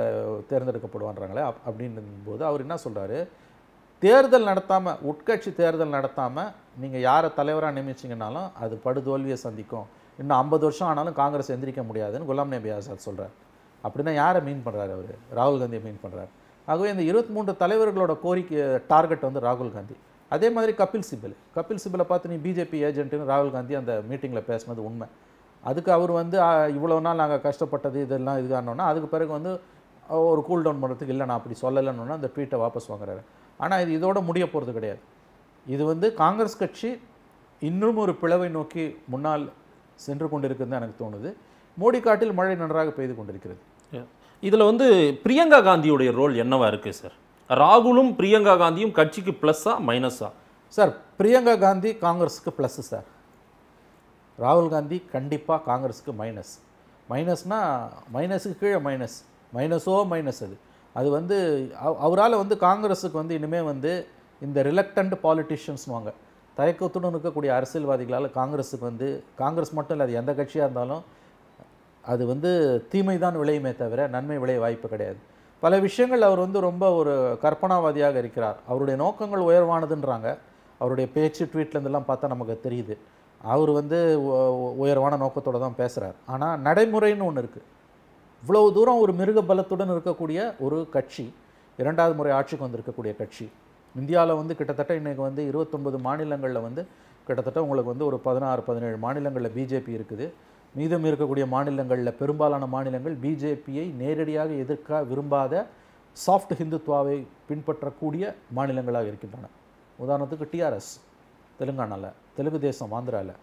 தேர்ந்தெடுக்கப்படுவான்றாங்களே அப் அப்படின்போது போது அவர் என்ன சொல்கிறாரு தேர்தல் நடத்தாமல் உட்கட்சி தேர்தல் நடத்தாமல் நீங்கள் யாரை தலைவராக நியமிச்சிங்கனாலும் அது படுதோல்வியை சந்திக்கும் இன்னும் ஐம்பது வருஷம் ஆனாலும் காங்கிரஸ் எந்திரிக்க முடியாதுன்னு குலாம் நபி ஆசாத் சொல்கிறார் அப்படின்னா யாரை மீன் பண்ணுறாரு அவர் ராகுல் காந்தியை மீன் பண்ணுறாரு ஆகவே இந்த இருபத்தி மூன்று தலைவர்களோட கோரிக்கை டார்கெட் வந்து ராகுல் காந்தி அதே மாதிரி கபில் சிபல் கபில் சிபலை பார்த்து நீ பிஜேபி ஏஜென்ட்டுன்னு ராகுல் காந்தி அந்த மீட்டிங்கில் பேசினது உண்மை அதுக்கு அவர் வந்து இவ்வளோ நாள் நாங்கள் கஷ்டப்பட்டது இதெல்லாம் இதுகானோன்னா அதுக்கு பிறகு வந்து ஒரு கூல் டவுன் பண்ணுறதுக்கு இல்லை நான் அப்படி சொல்லலைன்னு அந்த ட்வீட்டை வாபஸ் வாங்குறாரு ஆனால் இது இதோட முடிய போகிறது கிடையாது இது வந்து காங்கிரஸ் கட்சி இன்னும் ஒரு பிளவை நோக்கி முன்னால் சென்று கொண்டிருக்குதுன்னு எனக்கு தோணுது மோடி காட்டில் மழை நன்றாக பெய்து கொண்டிருக்கிறது இதில் வந்து பிரியங்கா காந்தியுடைய ரோல் என்னவா இருக்குது சார் ராகுலும் பிரியங்கா காந்தியும் கட்சிக்கு ப்ளஸ்ஸா மைனஸா சார் பிரியங்கா காந்தி காங்கிரஸுக்கு ப்ளஸ்ஸு சார் ராகுல் காந்தி கண்டிப்பாக காங்கிரஸுக்கு மைனஸ் மைனஸ்னால் மைனஸுக்கு கீழே மைனஸ் மைனஸோ மைனஸ் அது அது வந்து அவரால் வந்து காங்கிரஸுக்கு வந்து இனிமேல் வந்து இந்த ரிலக்டண்ட் பாலிட்டிஷியன்ஸ்வாங்க தயக்கத்துடன் இருக்கக்கூடிய அரசியல்வாதிகளால் காங்கிரஸுக்கு வந்து காங்கிரஸ் மட்டும் இல்லை அது எந்த கட்சியாக இருந்தாலும் அது வந்து தீமை தான் விளையுமே தவிர நன்மை விளைய வாய்ப்பு கிடையாது பல விஷயங்கள் அவர் வந்து ரொம்ப ஒரு கற்பனாவாதியாக இருக்கிறார் அவருடைய நோக்கங்கள் உயர்வானதுன்றாங்க அவருடைய பேச்சு ட்வீட்லேருந்துலாம் பார்த்தா நமக்கு தெரியுது அவர் வந்து உயர்வான நோக்கத்தோடு தான் பேசுகிறார் ஆனால் நடைமுறைன்னு ஒன்று இருக்குது இவ்வளோ தூரம் ஒரு மிருக பலத்துடன் இருக்கக்கூடிய ஒரு கட்சி இரண்டாவது முறை ஆட்சிக்கு வந்திருக்கக்கூடிய கட்சி இந்தியாவில் வந்து கிட்டத்தட்ட இன்றைக்கி வந்து இருபத்தொன்பது மாநிலங்களில் வந்து கிட்டத்தட்ட உங்களுக்கு வந்து ஒரு பதினாறு பதினேழு மாநிலங்களில் பிஜேபி இருக்குது மீதம் இருக்கக்கூடிய மாநிலங்களில் பெரும்பாலான மாநிலங்கள் பிஜேபியை நேரடியாக எதிர்க்க விரும்பாத சாஃப்ட் ஹிந்துத்வாவை பின்பற்றக்கூடிய மாநிலங்களாக இருக்கின்றன உதாரணத்துக்கு டிஆர்எஸ் தெலுங்கானாவில் தெலுங்கு தேசம் ஆந்திராவில்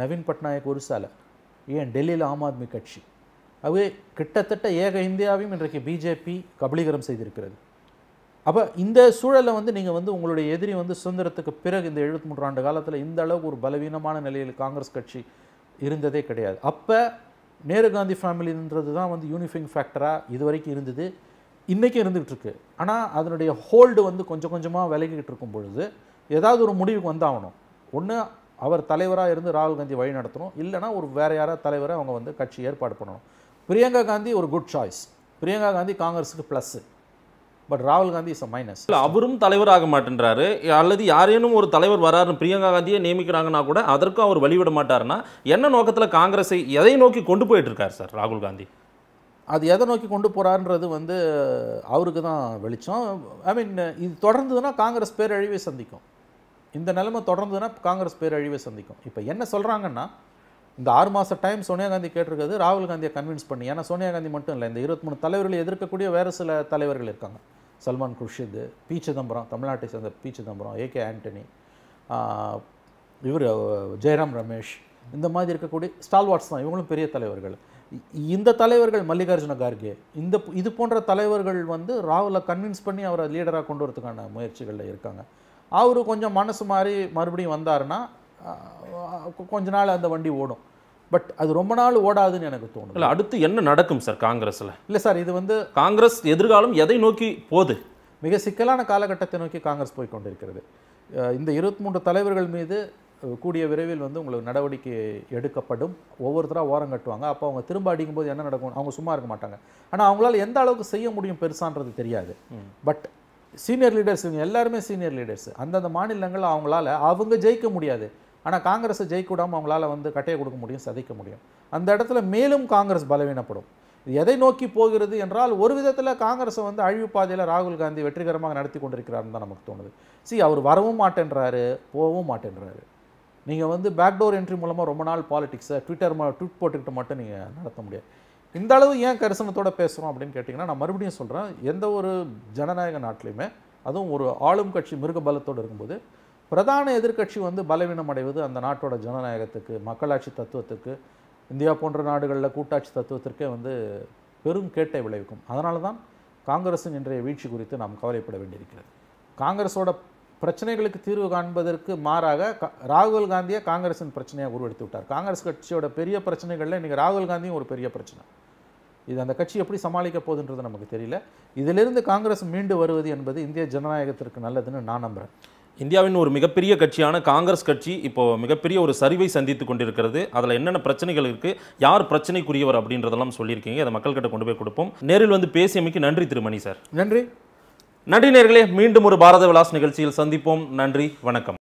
நவீன் பட்நாயக் ஒரிசாவில் ஏன் டெல்லியில் ஆம் ஆத்மி கட்சி அவே கிட்டத்தட்ட ஏக இந்தியாவையும் இன்றைக்கு பிஜேபி கபலீகரம் செய்திருக்கிறது அப்போ இந்த சூழலில் வந்து நீங்கள் வந்து உங்களுடைய எதிரி வந்து சுதந்திரத்துக்கு பிறகு இந்த எழுபத்தி மூன்று ஆண்டு காலத்தில் இந்த அளவுக்கு ஒரு பலவீனமான நிலையில் காங்கிரஸ் கட்சி இருந்ததே கிடையாது அப்போ நேரு காந்தி ஃபேமிலின்றது தான் வந்து யூனிஃபிங் ஃபேக்டராக இது வரைக்கும் இருந்தது இன்றைக்கும் இருந்துகிட்டு இருக்குது ஆனால் அதனுடைய ஹோல்டு வந்து கொஞ்சம் கொஞ்சமாக விலகிக்கிட்டு இருக்கும் பொழுது ஏதாவது ஒரு முடிவுக்கு வந்தாகணும் ஒன்று அவர் தலைவராக இருந்து ராகுல் காந்தி வழி நடத்தணும் இல்லைனா ஒரு வேறு யாராவது தலைவரை அவங்க வந்து கட்சி ஏற்பாடு பண்ணணும் பிரியங்கா காந்தி ஒரு குட் சாய்ஸ் பிரியங்கா காந்தி காங்கிரஸுக்கு ப்ளஸ்ஸு பட் ராகுல் காந்தி இஸ் அ மைனஸ் இல்லை அவரும் தலைவராக மாட்டேன்றாரு அல்லது யாரேனும் ஒரு தலைவர் வராருன்னு பிரியங்கா காந்தியை நியமிக்கிறாங்கன்னா கூட அதற்கும் அவர் வழிவிட மாட்டாருன்னா என்ன நோக்கத்தில் காங்கிரஸை எதை நோக்கி கொண்டு போயிட்டு இருக்கார் சார் ராகுல் காந்தி அது எதை நோக்கி கொண்டு போகிறாருன்றது வந்து அவருக்கு தான் வெளிச்சம் ஐ மீன் இது தொடர்ந்துதுன்னா காங்கிரஸ் பேரழிவை சந்திக்கும் இந்த நிலைமை தொடர்ந்துதுன்னா காங்கிரஸ் பேரழிவை சந்திக்கும் இப்போ என்ன சொல்கிறாங்கன்னா இந்த ஆறு மாத டைம் சோனியா காந்தி கேட்டிருக்கிறது ராகுல் காந்தியை கன்வின்ஸ் பண்ணி ஏன்னா சோனியா காந்தி மட்டும் இல்லை இந்த இருபத்தி மூணு தலைவர்களை எதிர்க்கக்கூடிய வேறு சில தலைவர்கள் இருக்காங்க சல்மான் குர்ஷித் பி சிதம்பரம் தமிழ்நாட்டை சேர்ந்த பி சிதம்பரம் ஏகே ஆண்டனி இவர் ஜெயராம் ரமேஷ் இந்த மாதிரி இருக்கக்கூடிய ஸ்டால்வாட்ஸ் தான் இவங்களும் பெரிய தலைவர்கள் இந்த தலைவர்கள் மல்லிகார்ஜுன கார்கே இந்த இது போன்ற தலைவர்கள் வந்து ராகுலை கன்வின்ஸ் பண்ணி அவரை லீடராக கொண்டு வரதுக்கான முயற்சிகளில் இருக்காங்க அவர் கொஞ்சம் மனசு மாதிரி மறுபடியும் வந்தாருன்னா கொஞ்ச நாள் அந்த வண்டி ஓடும் பட் அது ரொம்ப நாள் ஓடாதுன்னு எனக்கு தோணும் இல்லை அடுத்து என்ன நடக்கும் சார் காங்கிரஸில் இல்லை சார் இது வந்து காங்கிரஸ் எதிர்காலம் எதை நோக்கி போகுது மிக சிக்கலான காலகட்டத்தை நோக்கி காங்கிரஸ் போய் கொண்டிருக்கிறது இந்த இருபத்தி மூன்று தலைவர்கள் மீது கூடிய விரைவில் வந்து உங்களுக்கு நடவடிக்கை எடுக்கப்படும் ஒவ்வொருத்தராக ஓரம் கட்டுவாங்க அப்போ அவங்க திரும்ப அடிக்கும்போது என்ன நடக்கும் அவங்க சும்மா இருக்க மாட்டாங்க ஆனால் அவங்களால எந்த அளவுக்கு செய்ய முடியும் பெருசான்றது தெரியாது பட் சீனியர் லீடர்ஸ் இவங்க எல்லாருமே சீனியர் லீடர்ஸ் அந்தந்த மாநிலங்கள் அவங்களால அவங்க ஜெயிக்க முடியாது ஆனால் காங்கிரஸை ஜெயிக்கூடாமல் அவங்களால வந்து கட்டையை கொடுக்க முடியும் சதிக்க முடியும் அந்த இடத்துல மேலும் காங்கிரஸ் பலவீனப்படும் எதை நோக்கி போகிறது என்றால் ஒரு விதத்தில் காங்கிரஸை வந்து அழிவு பாதையில் ராகுல் காந்தி வெற்றிகரமாக நடத்தி கொண்டிருக்கிறாருன்னு தான் நமக்கு தோணுது சி அவர் வரவும் மாட்டேன்றாரு போகவும் மாட்டேன்றாரு நீங்கள் வந்து பேக்டோர் என்ட்ரி மூலமாக ரொம்ப நாள் பாலிடிக்ஸை ட்விட்டர் ட்விட் போட்டுக்கிட்டு மட்டும் நீங்கள் நடத்த முடியாது இந்த அளவு ஏன் கரிசனத்தோடு பேசுகிறோம் அப்படின்னு கேட்டிங்கன்னா நான் மறுபடியும் சொல்கிறேன் எந்த ஒரு ஜனநாயக நாட்டிலையுமே அதுவும் ஒரு ஆளும் கட்சி மிருக பலத்தோடு இருக்கும்போது பிரதான எதிர்கட்சி வந்து பலவீனம் அடைவது அந்த நாட்டோட ஜனநாயகத்துக்கு மக்களாட்சி தத்துவத்துக்கு இந்தியா போன்ற நாடுகளில் கூட்டாட்சி தத்துவத்திற்கே வந்து பெரும் கேட்டை விளைவிக்கும் அதனால தான் காங்கிரஸின் இன்றைய வீழ்ச்சி குறித்து நாம் கவலைப்பட வேண்டியிருக்கிறது காங்கிரஸோட பிரச்சனைகளுக்கு தீர்வு காண்பதற்கு மாறாக ராகுல் காந்தியை காங்கிரஸின் பிரச்சனையாக உருவெடுத்து விட்டார் காங்கிரஸ் கட்சியோட பெரிய பிரச்சனைகளில் இன்றைக்கி ராகுல் காந்தியும் ஒரு பெரிய பிரச்சனை இது அந்த கட்சி எப்படி சமாளிக்க போகுதுன்றது நமக்கு தெரியல இதிலிருந்து காங்கிரஸ் மீண்டு வருவது என்பது இந்திய ஜனநாயகத்திற்கு நல்லதுன்னு நான் நம்புகிறேன் இந்தியாவின் ஒரு மிகப்பெரிய கட்சியான காங்கிரஸ் கட்சி இப்போ மிகப்பெரிய ஒரு சரிவை சந்தித்து கொண்டிருக்கிறது அதில் என்னென்ன பிரச்சனைகள் இருக்குது யார் பிரச்சனைக்குரியவர் அப்படின்றதெல்லாம் சொல்லியிருக்கீங்க அதை மக்கள்கிட்ட கொண்டு போய் கொடுப்போம் நேரில் வந்து பேசியமைக்கு நன்றி திருமணி சார் நன்றி நன்றி நேர்களே மீண்டும் ஒரு பாரத விலாஸ் நிகழ்ச்சியில் சந்திப்போம் நன்றி வணக்கம்